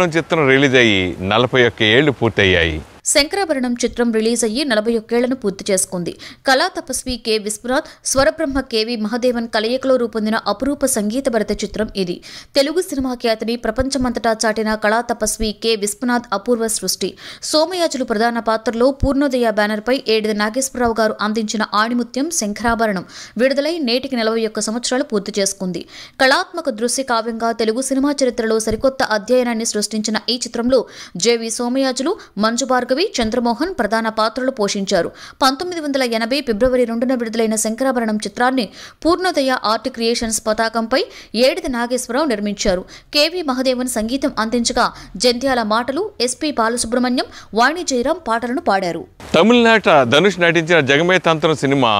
A: నుంచి చిత్రం రిలీజ్ అయ్యి నలభై ఒక్క ఏళ్ళు పూర్తయ్యాయి
B: శంకరాభరణం చిత్రం రిలీజ్ అయ్యి నలభై ఒక్కేళ్లను పూర్తి చేసుకుంది కళా తపస్వి కె విశ్వనాథ్ స్వరబ్రహ్మ కెవి మహదేవన్ కలయికలో రూపొందిన అపురూప సంగీత భరత చిత్రం ఇది తెలుగు సినిమా ఖ్యాతిని ప్రపంచమంతటా చాటిన కళా తపస్వి కె విశ్వనాథ్ అపూర్వ సృష్టి సోమయాజులు ప్రధాన పాత్రలో పూర్ణోదయ బ్యానర్పై ఏడు నాగేశ్వరరావు గారు అందించిన ఆణిముత్యం శంకరాభరణం విడుదలై నేటికి నలభై ఒక్క సంవత్సరాలు పూర్తి చేసుకుంది కళాత్మక దృశ్య కావ్యంగా తెలుగు సినిమా చరిత్రలో సరికొత్త అధ్యయనాన్ని సృష్టించిన ఈ చిత్రంలో జేవి సోమయాజులు మంజు భార్గవి చంద్రమోహన్ ప్రధాన పాత్రలు పోషించారు పంతొమ్మిది వందల ఎనభై ఫిబ్రవరి రెండున విడుదలైన శంకరాభరణం చిత్రాన్ని పూర్ణోదయ ఆర్ట్ క్రియేషన్స్ పతాకంపై ఏడిది నాగేశ్వరరావు నిర్మించారు కెవి మహదేవన్ సంగీతం అందించగా జంధ్యాల మాటలు ఎస్పి బాలసుబ్రహ్మణ్యం వాణి జయరాం పాటలను పాడారు
A: తమిళనాట ధనుష్ నటించిన జగమే తంత్రం సినిమా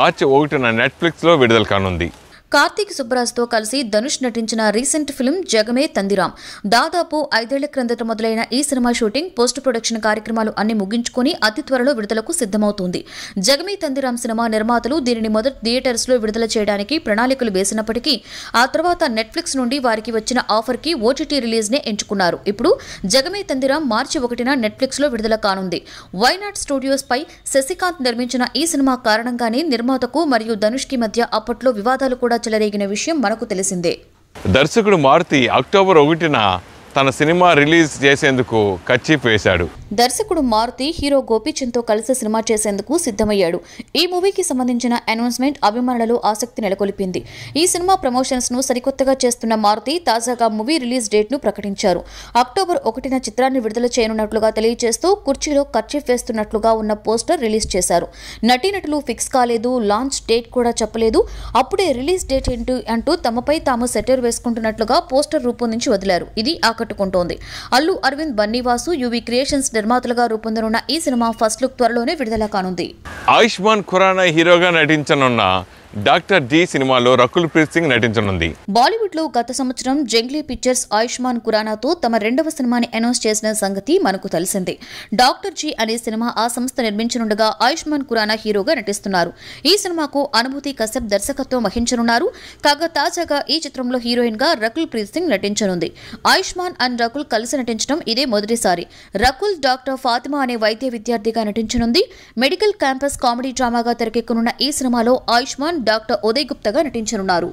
A: మార్చి ఒకటిన నెట్ఫ్లిక్స్లో విడుదల కానుంది
B: కార్తీక్ సుబ్బరాజ్తో కలిసి ధనుష్ నటించిన రీసెంట్ ఫిల్మ్ జగమే తందిరాం దాదాపు ఐదేళ్ల క్రిందట మొదలైన ఈ సినిమా షూటింగ్ పోస్ట్ ప్రొడక్షన్ కార్యక్రమాలు అన్ని ముగించుకుని అతి త్వరలో విడుదలకు సిద్దమవుతుంది జగమే తందిరాం సినిమా నిర్మాతలు దీనిని మొదటి థియేటర్స్లో విడుదల చేయడానికి ప్రణాళికలు వేసినప్పటికీ ఆ తర్వాత నెట్ఫ్లిక్స్ నుండి వారికి వచ్చిన ఆఫర్కి ఓటీటీ నే ఎంచుకున్నారు ఇప్పుడు జగమే తందిరాం మార్చి ఒకటిన నెట్ఫ్లిక్స్లో విడుదల కానుంది స్టూడియోస్ స్టూడియోస్పై శశికాంత్ నిర్మించిన ఈ సినిమా కారణంగానే నిర్మాతకు మరియు కి మధ్య అప్పట్లో వివాదాలు కూడా చెలరేగిన విషయం మనకు తెలిసిందే
A: దర్శకుడు మారుతి అక్టోబర్ ఒకటిన తన సినిమా రిలీజ్ చేసేందుకు కచ్చిప్ వేశాడు
B: దర్శకుడు మారుతి హీరో తో కలిసి సినిమా చేసేందుకు సిద్ధమయ్యాడు ఈ మూవీకి సంబంధించిన అనౌన్స్మెంట్ అభిమానులలో ఆసక్తి నెలకొల్పింది ఈ సినిమా ప్రమోషన్స్ ను సరికొత్తగా చేస్తున్న మారుతి తాజాగా మూవీ రిలీజ్ డేట్ ను ప్రకటించారు అక్టోబర్ ఒకటిన చిత్రాన్ని విడుదల చేయనున్నట్లుగా తెలియజేస్తూ కుర్చీలో కర్చీఫ్ వేస్తున్నట్లుగా ఉన్న పోస్టర్ రిలీజ్ చేశారు నటీనటులు ఫిక్స్ కాలేదు లాంచ్ డేట్ కూడా చెప్పలేదు అప్పుడే రిలీజ్ డేట్ ఏంటి అంటూ తమపై తాము సెటర్ వేసుకుంటున్నట్లుగా పోస్టర్ రూపొందించి వదిలారు ఇది ఆకట్టు ఆకట్టుకుంటోంది అల్లు అరవింద్ బన్నీవాసు యువి క్రియేషన్స్ నిర్మాతలుగా రూపొందనున్న ఈ సినిమా ఫస్ట్ లుక్ త్వరలోనే విడుదల కానుంది
A: ఆయుష్మాన్ ఖురానా హీరోగా నటించనున్న డాక్టర్ జీ సినిమాలో రకుల్ ప్రీత్ సింగ్ నటించనుంది
B: బాలీవుడ్ లో గత సంవత్సరం జంగ్లీ పిక్చర్స్ ఆయుష్మాన్ ఖురానాతో తమ రెండవ సినిమాని అనౌన్స్ చేసిన సంగతి మనకు తెలిసిందే డాక్టర్ జీ అనే సినిమా ఆ సంస్థ నిర్మించనుండగా ఆయుష్మాన్ ఖురానా హీరోగా నటిస్తున్నారు ఈ సినిమాకు అనుభూతి కశ్యప్ దర్శకత్వం వహించనున్నారు కాగా తాజాగా ఈ చిత్రంలో హీరోయిన్ గా రకుల్ ప్రీత్ సింగ్ నటించనుంది ఆయుష్మాన్ అండ్ రకుల్ కలిసి నటించడం ఇదే మొదటిసారి రకుల్ డాక్టర్ ఫాతిమా అనే వైద్య విద్యార్థిగా నటించనుంది మెడికల్ క్యాంపస్ కామెడీ డ్రామాగా తెరకెక్కనున్న ఈ సినిమాలో ఆయుష్మాన్ డాక్టర్ ఉదయ్ గుప్తగా నటించనున్నారు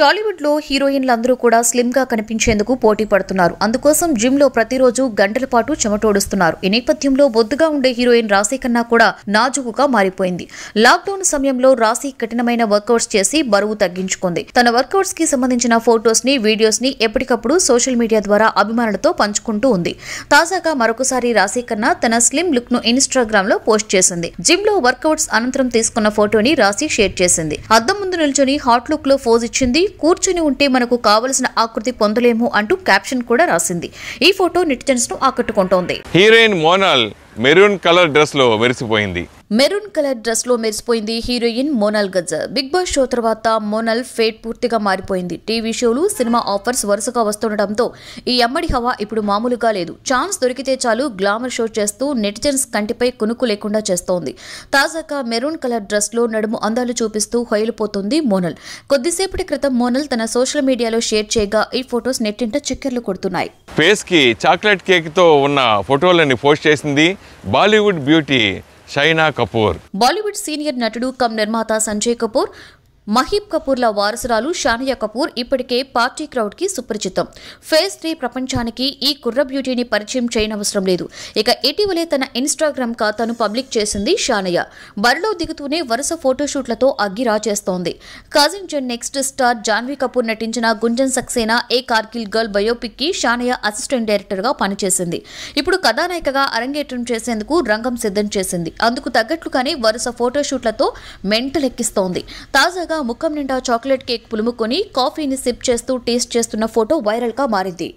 B: టాలీవుడ్ టాలీవుడ్లో హీరోయిన్లందరూ కూడా స్లిమ్ గా కనిపించేందుకు పోటీ పడుతున్నారు అందుకోసం జిమ్ లో ప్రతిరోజు గంటల పాటు చెమటోడుస్తున్నారు ఈ నేపథ్యంలో బొద్దుగా ఉండే హీరోయిన్ రాశి కన్నా కూడా నాజుకుగా మారిపోయింది లాక్డౌన్ సమయంలో రాశి కఠినమైన వర్కౌట్స్ చేసి బరువు తగ్గించుకుంది తన వర్కౌట్స్ కి సంబంధించిన ఫొటోస్ ని వీడియోస్ ని ఎప్పటికప్పుడు సోషల్ మీడియా ద్వారా అభిమానులతో పంచుకుంటూ ఉంది తాజాగా మరొకసారి రాశి కన్నా తన స్లిమ్ లుక్ ను ఇన్స్టాగ్రామ్ లో పోస్ట్ చేసింది జిమ్ లో వర్కౌట్స్ అనంతరం తీసుకున్న ఫోటోని రాశి షేర్ చేసింది అద్దం ముందు నిల్చొని హాట్ లుక్ లో ఫోజ్ ఇచ్చింది కూర్చుని ఉంటే మనకు కావలసిన ఆకృతి పొందలేము అంటూ క్యాప్షన్ కూడా రాసింది ఈ ఫోటో నెటిజన్స్ ను ఆకట్టుకుంటోంది
A: heroine Monal maroon colour dress లో మెరిసిపోయింది
B: మెరూన్ కలర్ డ్రెస్లో మెరిసిపోయింది హీరోయిన్ మోనల్ గజ బిగ్ బాస్ షో తర్వాత మోనల్ ఫేట్ పూర్తిగా మారిపోయింది టీవీ షోలు సినిమా ఆఫర్స్ వరుసగా వస్తుండటంతో ఈ అమ్మడి హవా ఇప్పుడు మామూలుగా లేదు ఛాన్స్ దొరికితే చాలు గ్లామర్ షో చేస్తూ నెటిజన్స్ కంటిపై కునుకు లేకుండా చేస్తోంది తాజాగా మెరూన్ కలర్ డ్రెస్లో నడుము అందాలు చూపిస్తూ హొయలిపోతుంది మోనల్ కొద్దిసేపటి క్రితం మోనల్ తన సోషల్ మీడియాలో షేర్ చేయగా ఈ ఫొటోస్ నెట్టింట చిక్కర్లు కొడుతున్నాయి
A: ఫేస్కి చాక్లెట్ కేక్తో ఉన్న ఫోటోలని పోస్ట్ చేసింది బాలీవుడ్ బ్యూటీ షైనా కపూర్
B: బాలీవుడ్ సీనియర్ నటుడు కమ్ నిర్మాత సంజయ్ కపూర్ మహీబ్ కపూర్ల వారసురాలు షానియా కపూర్ ఇప్పటికే పార్టీ క్రౌడ్ కి సుపరిచితం ఫేస్ త్రీ ప్రపంచానికి ఈ కుర్ర బ్యూటీని పరిచయం చేయనవసరం లేదు ఇక ఇటీవలే తన ఇన్స్టాగ్రామ్ ఖాతాను పబ్లిక్ చేసింది షానియా బరిలో దిగుతూనే వరుస ఫోటోషూట్లతో అగ్గిరా చేస్తోంది cousin gen next star Janhvi Kapoor నటించిన గుంజన్ సక్సేనా ఏ కార్గిల్ గర్ల్ బయోపిక్కి షానయ్య అసిస్టెంట్ డైరెక్టర్గా పనిచేసింది ఇప్పుడు కథానాయికగా అరంగేట్రం చేసేందుకు రంగం సిద్ధం చేసింది అందుకు తగ్గట్లుగానే వరుస ఫోటోషూట్లతో మెంటలెక్కిస్తోంది తాజాగా ముఖం నిండా చాక్లెట్ కేక్ పులుముకొని కాఫీని సిప్ చేస్తూ టేస్ట్ చేస్తున్న ఫోటో వైరల్గా మారింది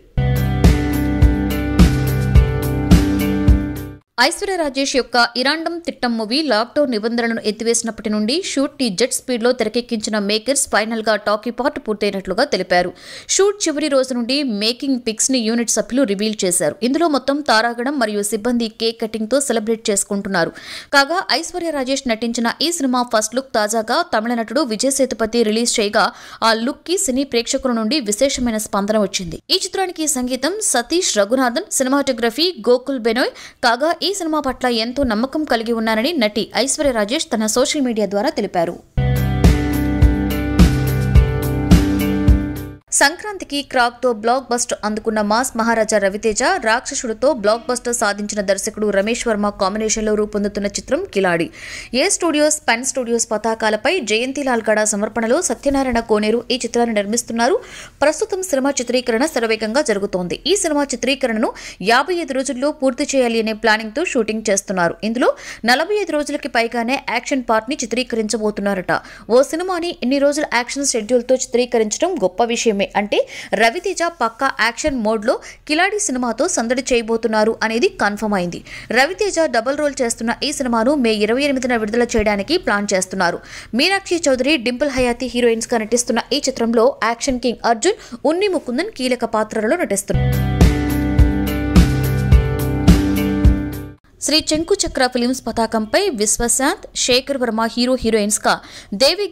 B: ఐశ్వర్య రాజేష్ యొక్క ఇరాండం తిట్టం మూవీ లాక్డౌన్ నిబంధనలను ఎత్తివేసినప్పటి నుండి షూట్ ని జెట్ స్పీడ్లో తెరకెక్కించిన మేకర్స్ ఫైనల్ గా టాకీ పార్ట్ పూర్తయినట్లుగా తెలిపారు షూట్ చివరి రోజు నుండి మేకింగ్ పిక్స్ ని యూనిట్ సభ్యులు రివీల్ చేశారు ఇందులో మొత్తం తారాగణం మరియు సిబ్బంది కేక్ కటింగ్ తో సెలబ్రేట్ చేసుకుంటున్నారు కాగా ఐశ్వర్య రాజేష్ నటించిన ఈ సినిమా ఫస్ట్ లుక్ తాజాగా తమిళ నటుడు విజయ్ సేతుపతి రిలీజ్ చేయగా ఆ లుక్ కి సినీ ప్రేక్షకుల నుండి విశేషమైన స్పందన వచ్చింది ఈ చిత్రానికి సంగీతం సతీష్ రఘునాథన్ సినిమాటోగ్రఫీ గోకుల్ బెనోయ్ కాగా ఈ సినిమా పట్ల ఎంతో నమ్మకం కలిగి ఉన్నానని నటి ఐశ్వర్య రాజేష్ తన సోషల్ మీడియా ద్వారా తెలిపారు సంక్రాంతికి క్రాక్తో బ్లాక్ బస్టర్ అందుకున్న మాస్ మహారాజా రవితేజ రాక్షసుడితో బ్లాక్ బస్టర్ సాధించిన దర్శకుడు రమేష్ వర్మ కాంబినేషన్లో రూపొందుతున్న చిత్రం Khiladi A studios pen studios పతాకాలపై జయంతి లాల్ గడ సమర్పణలో సత్యనారాయణ కోనేరు ఈ చిత్రాన్ని నిర్మిస్తున్నారు ప్రస్తుతం సినిమా చిత్రీకరణ శరవేగంగా జరుగుతోంది ఈ సినిమా చిత్రీకరణను యాభై ఐదు రోజుల్లో పూర్తి చేయాలి అనే ప్లానింగ్తో షూటింగ్ చేస్తున్నారు ఇందులో నలభై ఐదు రోజులకి పైగానే యాక్షన్ పార్ట్ని చిత్రీకరించబోతున్నారట ఓ సినిమాని ఇన్ని రోజుల యాక్షన్ షెడ్యూల్తో చిత్రీకరించడం గొప్ప విషయమే వస్తున్నాయి అంటే రవితేజ పక్కా యాక్షన్ మోడ్లో కిలాడి సినిమాతో సందడి చేయబోతున్నారు అనేది కన్ఫర్మ్ అయింది రవితేజ డబుల్ రోల్ చేస్తున్న ఈ సినిమాను మే ఇరవై ఎనిమిదిన విడుదల చేయడానికి ప్లాన్ చేస్తున్నారు మీనాక్షి చౌదరి డింపుల్ హయాతి హీరోయిన్స్గా నటిస్తున్న ఈ చిత్రంలో యాక్షన్ కింగ్ అర్జున్ ఉన్ని ముకుందన్ కీలక పాత్రలో నటిస్తున్నారు శ్రీ చెంకు చక్ర ఫిలిమ్స్ పతాకంపై విశ్వశాంత్ శేఖర్ వర్మ హీరో హీరోయిన్స్గా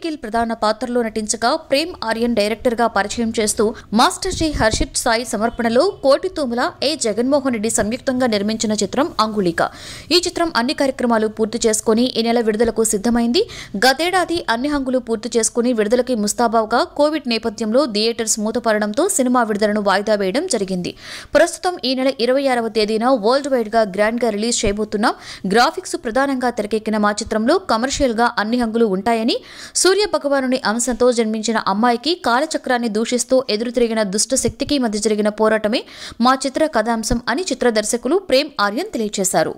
B: గిల్ ప్రధాన పాత్రలో నటించగా ప్రేమ్ ఆర్యన్ డైరెక్టర్గా పరిచయం చేస్తూ మాస్టర్ శ్రీ హర్షిత్ సాయి సమర్పణలో కోటి తూముల ఏ జగన్మోహన్ రెడ్డి సంయుక్తంగా నిర్మించిన చిత్రం అంగుళిక ఈ చిత్రం అన్ని కార్యక్రమాలు పూర్తి చేసుకుని ఈ నెల విడుదలకు సిద్ధమైంది గతేడాది అన్ని హంగులు పూర్తి చేసుకుని విడుదలకి ముస్తాబావుగా కోవిడ్ నేపథ్యంలో థియేటర్స్ మూతపడడంతో సినిమా విడుదలను వాయిదా వేయడం జరిగింది ప్రస్తుతం ఈ నెల ఇరవై ఆరవ తేదీన వరల్డ్ వైడ్గా గ్రాండ్గా రిలీజ్ చేయబోతున్నాం గ్రాఫిక్స్ ప్రధానంగా తెరకెక్కిన మా చిత్రంలో కమర్షియల్ గా అన్ని హంగులు ఉంటాయని సూర్య భగవానుని అంశంతో జన్మించిన అమ్మాయికి కాలచక్రాన్ని దూషిస్తూ ఎదురు తిరిగిన దుష్ట శక్తికి మధ్య జరిగిన పోరాటమే మా చిత్ర కథాంశం అని చిత్ర దర్శకులు ప్రేమ్ ఆర్యన్ తెలియజేశారు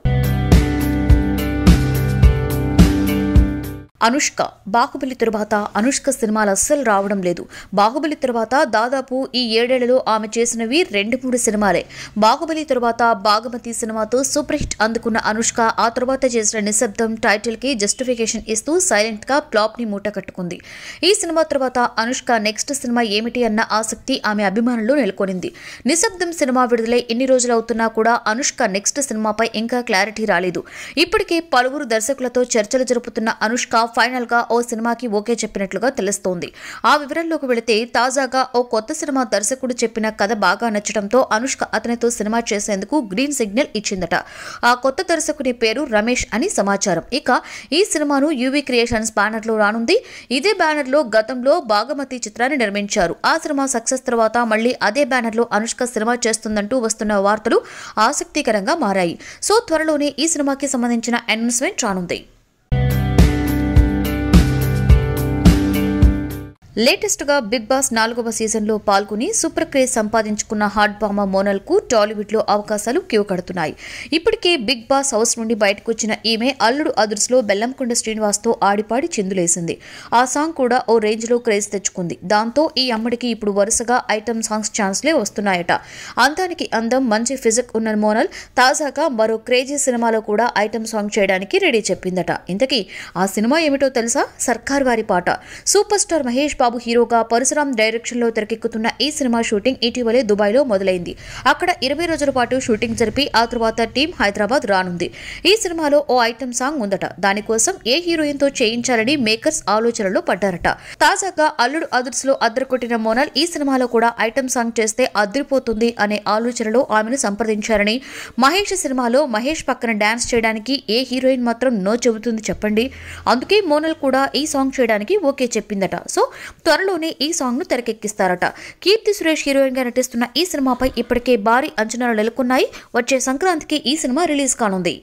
B: అనుష్క బాహుబలి తరువాత అనుష్క సినిమాలు అస్సలు రావడం లేదు బాహుబలి తరువాత దాదాపు ఈ ఏడేళ్లలో ఆమె చేసినవి రెండు మూడు సినిమాలే బాహుబలి తరువాత బాగుమతి సినిమాతో సూపర్ హిట్ అందుకున్న అనుష్క ఆ తర్వాత చేసిన నిశ్శబ్దం టైటిల్కి జస్టిఫికేషన్ ఇస్తూ సైలెంట్గా ప్లాప్ని మూట కట్టుకుంది ఈ సినిమా తర్వాత అనుష్క నెక్స్ట్ సినిమా ఏమిటి అన్న ఆసక్తి ఆమె అభిమానులు నెలకొనింది నిశ్శబ్దం సినిమా విడుదలై ఎన్ని రోజులవుతున్నా కూడా అనుష్క నెక్స్ట్ సినిమాపై ఇంకా క్లారిటీ రాలేదు ఇప్పటికే పలువురు దర్శకులతో చర్చలు జరుపుతున్న అనుష్క ఫైనల్గా ఓ సినిమాకి ఓకే చెప్పినట్లుగా తెలుస్తోంది ఆ వివరంలోకి వెళితే తాజాగా ఓ కొత్త సినిమా దర్శకుడు చెప్పిన కథ బాగా నచ్చడంతో అనుష్క అతనితో సినిమా చేసేందుకు గ్రీన్ సిగ్నల్ ఇచ్చిందట ఆ కొత్త దర్శకుని పేరు రమేష్ అని సమాచారం ఇక ఈ సినిమాను యూవీ క్రియేషన్స్ బ్యానర్లో రానుంది ఇదే బ్యానర్లో గతంలో భాగమతి చిత్రాన్ని నిర్మించారు ఆ సినిమా సక్సెస్ తర్వాత మళ్ళీ అదే బ్యానర్లో అనుష్క సినిమా చేస్తుందంటూ వస్తున్న వార్తలు ఆసక్తికరంగా మారాయి సో త్వరలోనే ఈ సినిమాకి సంబంధించిన అనౌన్స్మెంట్ రానుంది లేటెస్ట్గా బిగ్ బాస్ నాలుగవ సీజన్లో పాల్గొని సూపర్ క్రేజ్ సంపాదించుకున్న హాట్ బామ మోనల్కు టాలీవుడ్లో అవకాశాలు క్యూ కడుతున్నాయి ఇప్పటికే బిగ్ బాస్ హౌస్ నుండి బయటకు వచ్చిన ఈమె అల్లుడు అదుర్స్లో బెల్లంకొండ శ్రీనివాస్తో ఆడిపాడి చిందులేసింది ఆ సాంగ్ కూడా ఓ రేంజ్లో క్రేజ్ తెచ్చుకుంది దాంతో ఈ అమ్మడికి ఇప్పుడు వరుసగా ఐటమ్ సాంగ్స్ ఛాన్స్లే వస్తున్నాయట అందానికి అందం మంచి ఫిజిక్ ఉన్న మోనల్ తాజాగా మరో క్రేజీ సినిమాలో కూడా ఐటమ్ సాంగ్ చేయడానికి రెడీ చెప్పిందట ఇంతకీ ఆ సినిమా ఏమిటో తెలుసా సర్కార్ వారి పాట సూపర్ స్టార్ మహేష్ బాబు బాబు హీరోగా పరశురామ్ డైరెక్షన్ లో తెరకెక్కుతున్న ఈ సినిమా షూటింగ్ ఇటీవలే దుబాయ్ లో మొదలైంది అక్కడ ఇరవై రోజుల పాటు షూటింగ్ జరిపి ఆ తర్వాత టీం హైదరాబాద్ రానుంది ఈ సినిమాలో ఓ ఐటమ్ సాంగ్ ఉందట దానికోసం ఏ హీరోయిన్ తో చేయించాలని మేకర్స్ ఆలోచనలో పడ్డారట తాజాగా అల్లుడు అదుర్స్లో అద్దరుకొట్టిన మోనల్ ఈ సినిమాలో కూడా ఐటమ్ సాంగ్ చేస్తే అదిరిపోతుంది అనే ఆలోచనలో ఆమెను సంప్రదించారని మహేష్ సినిమాలో మహేష్ పక్కన డ్యాన్స్ చేయడానికి ఏ హీరోయిన్ మాత్రం నో చెబుతుంది చెప్పండి అందుకే మోనల్ కూడా ఈ సాంగ్ చేయడానికి ఓకే చెప్పిందట సో త్వరలోనే ఈ సాంగ్ను తెరకెక్కిస్తారట కీర్తి సురేష్ హీరోయిన్ గా నటిస్తున్న ఈ సినిమాపై ఇప్పటికే భారీ అంచనాలు నెలకొన్నాయి వచ్చే సంక్రాంతికి ఈ సినిమా రిలీజ్ కానుంది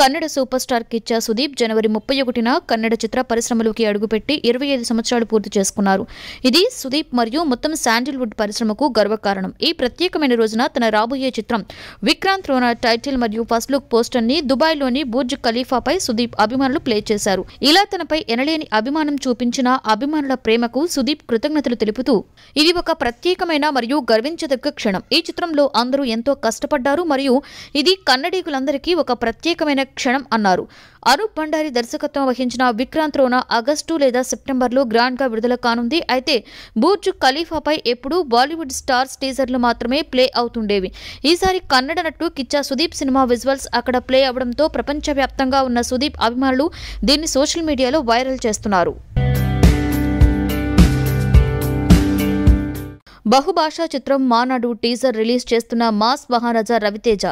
B: కన్నడ సూపర్ స్టార్ కిచ్చా సుదీప్ జనవరి ముప్పై ఒకటిన కన్నడ చిత్ర పరిశ్రమలోకి అడుగుపెట్టి ఇరవై ఐదు సంవత్సరాలు పూర్తి చేసుకున్నారు ఇది సుదీప్ మరియు మొత్తం శాండిల్వుడ్ పరిశ్రమకు గర్వకారణం ఈ ప్రత్యేకమైన రోజున తన రాబోయే చిత్రం విక్రాంత్ రోనా టైటిల్ మరియు ఫస్ట్ లుక్ పోస్టర్ని దుబాయ్లోని బుర్జ్ ఖలీఫాపై సుదీప్ అభిమానులు ప్లే చేశారు ఇలా తనపై ఎనలేని అభిమానం చూపించిన అభిమానుల ప్రేమకు సుదీప్ కృతజ్ఞతలు తెలుపుతూ ఇది ఒక ప్రత్యేకమైన మరియు గర్వించదగ్గ క్షణం ఈ చిత్రంలో అందరూ ఎంతో కష్టపడ్డారు మరియు ఇది కన్నడీకులందరికీ ఒక ప్రత్యేకమైన క్షణం అన్నారు అనూప్ భండారి దర్శకత్వం వహించిన విక్రాంత్ రోనా ఆగస్టు లేదా సెప్టెంబర్లో గ్రాండ్గా విడుదల కానుంది అయితే బూర్జ్ ఖలీఫాపై ఎప్పుడూ బాలీవుడ్ స్టార్స్ టీజర్లు మాత్రమే ప్లే అవుతుండేవి ఈసారి కన్నడ నటు కిచ్చా సుదీప్ సినిమా విజువల్స్ అక్కడ ప్లే అవడంతో ప్రపంచవ్యాప్తంగా ఉన్న సుదీప్ అభిమానులు దీన్ని సోషల్ మీడియాలో వైరల్ చేస్తున్నారు బహుభాషా చిత్రం మానాడు టీజర్ రిలీజ్ చేస్తున్న మాస్ మహారాజా రవితేజ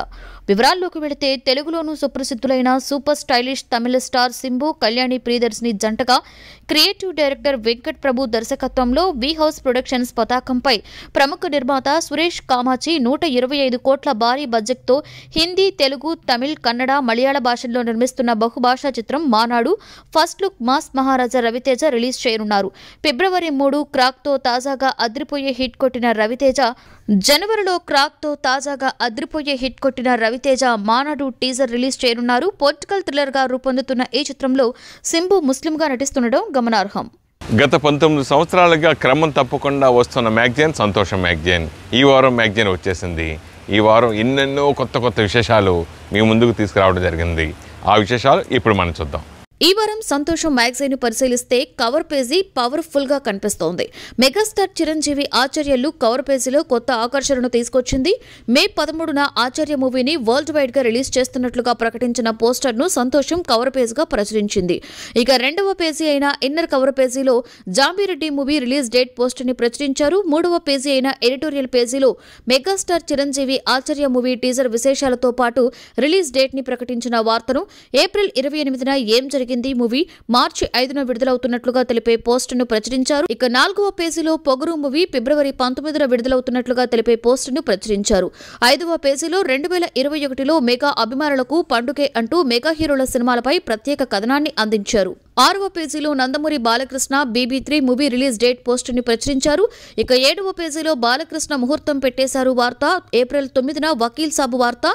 B: వివరాల్లోకి వెళితే తెలుగులోనూ సుప్రసిద్ధులైన super stylish Tamil star Simbu Kalyani Priyadarshini జంటగా క్రియేటివ్ డైరెక్టర్ వెంకట్ ప్రభు దర్శకత్వంలో వి హౌస్ ప్రొడక్షన్స్ పతాకంపై ప్రముఖ నిర్మాత సురేష్ కామాచి నూట ఇరవై ఐదు కోట్ల భారీ బడ్జెట్తో హిందీ తెలుగు తమిళ్ కన్నడ మలయాళ భాషల్లో నిర్మిస్తున్న బహుభాషా చిత్రం Maanaadu first look mass Maharaja Ravi Teja release చేయనున్నారు ఫిబ్రవరి మూడు క్రాక్తో తాజాగా అదిరిపోయే హిట్ కొట్టిన రవితేజ జనవరిలో క్రాక్తో తాజాగా అదిరిపోయే హిట్ కొట్టిన రవితేజ మానాడు టీజర్ రిలీజ్ చేయనున్నారు పొలిటికల్ థ్రిల్లర్గా రూపొందుతున్న ఈ చిత్రంలో సింబు ముస్లింగా నటిస్తుండడం గమనార్హం
A: గత పంతొమ్మిది సంవత్సరాలుగా క్రమం తప్పకుండా వస్తున్న మ్యాగజైన్ సంతోషం మ్యాగజైన్ ఈ వారం మ్యాగజైన్ వచ్చేసింది ఈ వారం ఎన్నెన్నో కొత్త కొత్త విశేషాలు మీ ముందుకు తీసుకురావడం జరిగింది ఆ విశేషాలు ఇప్పుడు మనం చూద్దాం
B: ఈ వారం సంతోషం మ్యాగజైన్ పరిశీలిస్తే కవర్ పేజీ పవర్ఫుల్ గా కనిపిస్తోంది మెగాస్టార్ చిరంజీవి ఆచార్యలు కవర్ పేజీలో కొత్త ఆకర్షణను తీసుకొచ్చింది మే పదమూడున ఆచార్య మూవీని వరల్డ్ వైడ్ గా రిలీజ్ చేస్తున్నట్లుగా ప్రకటించిన పోస్టర్ ను సంతోషం కవర్ పేజ్గా ప్రచురించింది ఇక రెండవ పేజీ అయిన ఇన్నర్ కవర్ పేజీలో Zombie Reddy movie release date poster ని ప్రచురించారు మూడవ పేజీ అయిన ఎడిటోరియల్ పేజీలో megastar Chiranjeevi Acharya movie teaser విశేషాలతో పాటు రిలీజ్ డేట్ ని ప్రకటించిన వార్తను ఏప్రిల్ ఇరవై ఎనిమిదిన ఏం జరిగింది మూవీ మార్చి ఐదున విడుదలవుతున్నట్లుగా తెలిపే పోస్టును ప్రచురించారు ఇక నాలుగవ పేజీలో పొగరు మూవీ ఫిబ్రవరి పంతొమ్మిదిన విడుదలవుతున్నట్లుగా తెలిపే పోస్టును ప్రచురించారు ఐదవ పేజీలో రెండు వేల ఇరవై ఒకటిలో మెగా అభిమానులకు పండుగే అంటూ మెగా హీరోల సినిమాలపై ప్రత్యేక కథనాన్ని అందించారు ఆరవ పేజీలో Nandamuri Balakrishna BB three movie release date పోస్టుని ప్రచురించారు ఇక ఏడవ పేజీలో బాలకృష్ణ ముహూర్తం పెట్టేశారు వార్త ఏప్రిల్ తొమ్మిదిన వకీల్ సాబు వార్త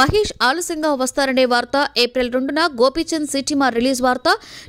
B: మహేష్ ఆలస్యంగా వస్తారనే వార్త ఏప్రిల్ రెండున గోపీచంద్ సిటీమా రిలీజ్ వార్త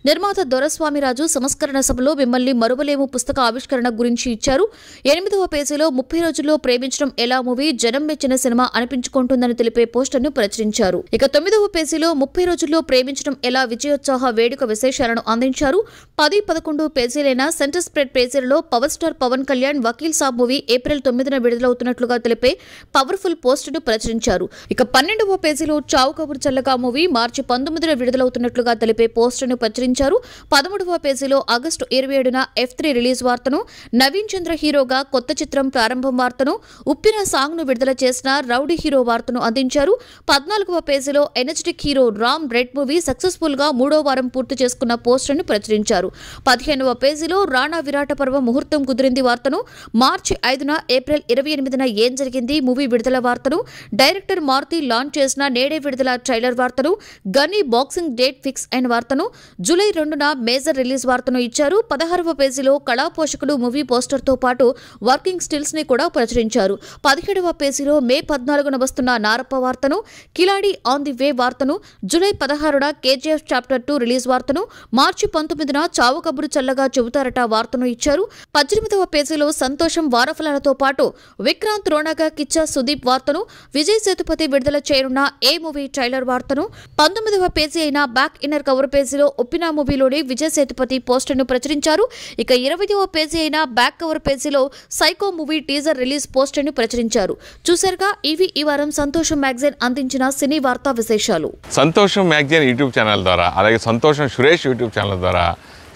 B: నిర్మాత దొరస్వామిరాజు సంస్కరణ సభలో మిమ్మల్ని మరువలేము పుస్తక ఆవిష్కరణ గురించి ఇచ్చారు ఎనిమిదవ పేజీలో ముప్పై రోజుల్లో ప్రేమించడం ఎలా మూవీ జనం మెచ్చిన సినిమా అనిపించుకుంటుందని తెలిపే పోస్టర్ను ప్రచురించారు ఇక తొమ్మిదవ పేజీలో ముప్పై రోజుల్లో ప్రేమించడం ఎలా విజయోత్సాహ వేడుక విశేషాలను వివరాలను అందించారు పది పదకొండు పేజీలైన సెంటర్ స్ప్రెడ్ పేజీలలో power star Pawan Kalyan Vakeel Saab movie April తొమ్మిదిన విడుదలవుతున్నట్లుగా తెలిపే పవర్ఫుల్ పోస్టును ప్రచురించారు ఇక పన్నెండవ పేజీలో చావు కబురు చల్లగా మూవీ మార్చి పంతొమ్మిదిన విడుదలవుతున్నట్లుగా తెలిపే పోస్టును ప్రచురించారు పదమూడవ పేజీలో ఆగస్టు ఇరవై ఏడున ఎఫ్ త్రీ రిలీజ్ వార్తను నవీన్ చంద్ర హీరోగా కొత్త చిత్రం ప్రారంభం వార్తను ఉప్పిన సాంగ్ను విడుదల చేసిన రౌడీ హీరో వార్తను అందించారు పద్నాలుగవ పేజీలో energetic hero Ram red movie successful గా మూడో వారం పూర్తి చేసుకున్న పోస్టర్ను ప్రచురించారు పదిహేనవ పేజీలో రాణా విరాట పర్వ ముహూర్తం కుదిరింది వార్తను మార్చి ఐదున ఏప్రిల్ ఇరవై ఎనిమిదిన ఏం జరిగింది మూవీ విడుదల వార్తను డైరెక్టర్ మారుతి లాంచ్ చేసిన నేడే విడుదల ట్రైలర్ వార్తను గనీ బాక్సింగ్ డేట్ ఫిక్స్ అయిన వార్తను జూలై రెండున మేజర్ రిలీజ్ వార్తను ఇచ్చారు పదహారవ పేజీలో కళా పోషకులు మూవీ పోస్టర్తో పాటు వర్కింగ్ స్టిల్స్ ని కూడా ప్రచురించారు పదిహేడవ పేజీలో మే పద్నాలుగున వస్తున్న నారప్ప వార్తను కిలాడి ఆన్ ది వే వార్తను జూలై పదహారున కేజీఎఫ్ చాప్టర్ టూ రిలీజ్ వార్తను మార్చి పంతొమ్మిదిన చావు కబురు చల్లగా చెబుతారట వార్తను ఇచ్చారు పద్దెనిమిదవ పేజీలో సంతోషం వారఫలాలతో పాటు విక్రాంత్ రోణాగా కిచ్చా సుదీప్ వార్తను విజయ్ సేతుపతి విడుదల చేయనున్న ఏ మూవీ ట్రైలర్ వార్తను పంతొమ్మిదవ పేజీ అయిన బ్యాక్ ఇన్నర్ కవర్ పేజీలో ఒప్పినా మూవీలోని విజయ్ సేతుపతి పోస్టర్ను ప్రచురించారు ఇక ఇరవైవ పేజీ అయిన బ్యాక్ కవర్ పేజీలో సైకో మూవీ టీజర్ రిలీజ్ పోస్టర్ని ప్రచురించారు చూసారుగా ఇవి ఈ వారం సంతోషం మ్యాగజైన్ అందించిన సినీ వార్తా విశేషాలు
A: సంతోషం మ్యాగజైన్ యూట్యూబ్ ఛానల్ ద్వారా అలాగే సంతోషం సురేష్ యూట్యూబ్ యూట్యూబ్ ఛానల్ ద్వారా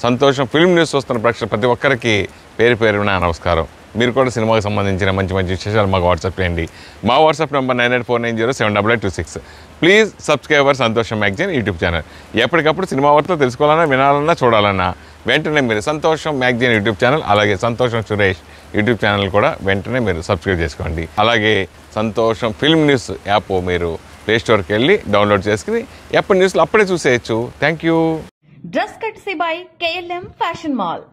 A: సంతోషం ఫిల్మ్ న్యూస్ చూస్తున్న ప్రేక్షకులు ప్రతి ఒక్కరికి పేరు పేరున నమస్కారం మీరు కూడా సినిమాకి సంబంధించిన మంచి మంచి విశేషాలు మాకు వాట్సాప్ చేయండి మా WhatsApp number nine eight four nine zero seven double eight two six please subscriber Santosham magazine YouTube channel ఎప్పటికప్పుడు సినిమా వార్తలు తెలుసుకోవాలన్నా వినాలన్నా చూడాలన్నా వెంటనే మీరు సంతోషం మ్యాగజైన్ యూట్యూబ్ ఛానల్ అలాగే సంతోషం సురేష్ యూట్యూబ్ ఛానల్ కూడా వెంటనే మీరు సబ్స్క్రైబ్ చేసుకోండి అలాగే సంతోషం ఫిల్మ్ న్యూస్ యాప్ మీరు ప్లేస్టోర్కి వెళ్ళి డౌన్లోడ్ చేసుకుని ఎప్పటి న్యూస్లో అప్పుడే చూసేయచ్చు thank you
B: Dress courtesy by KLM Fashion Mall.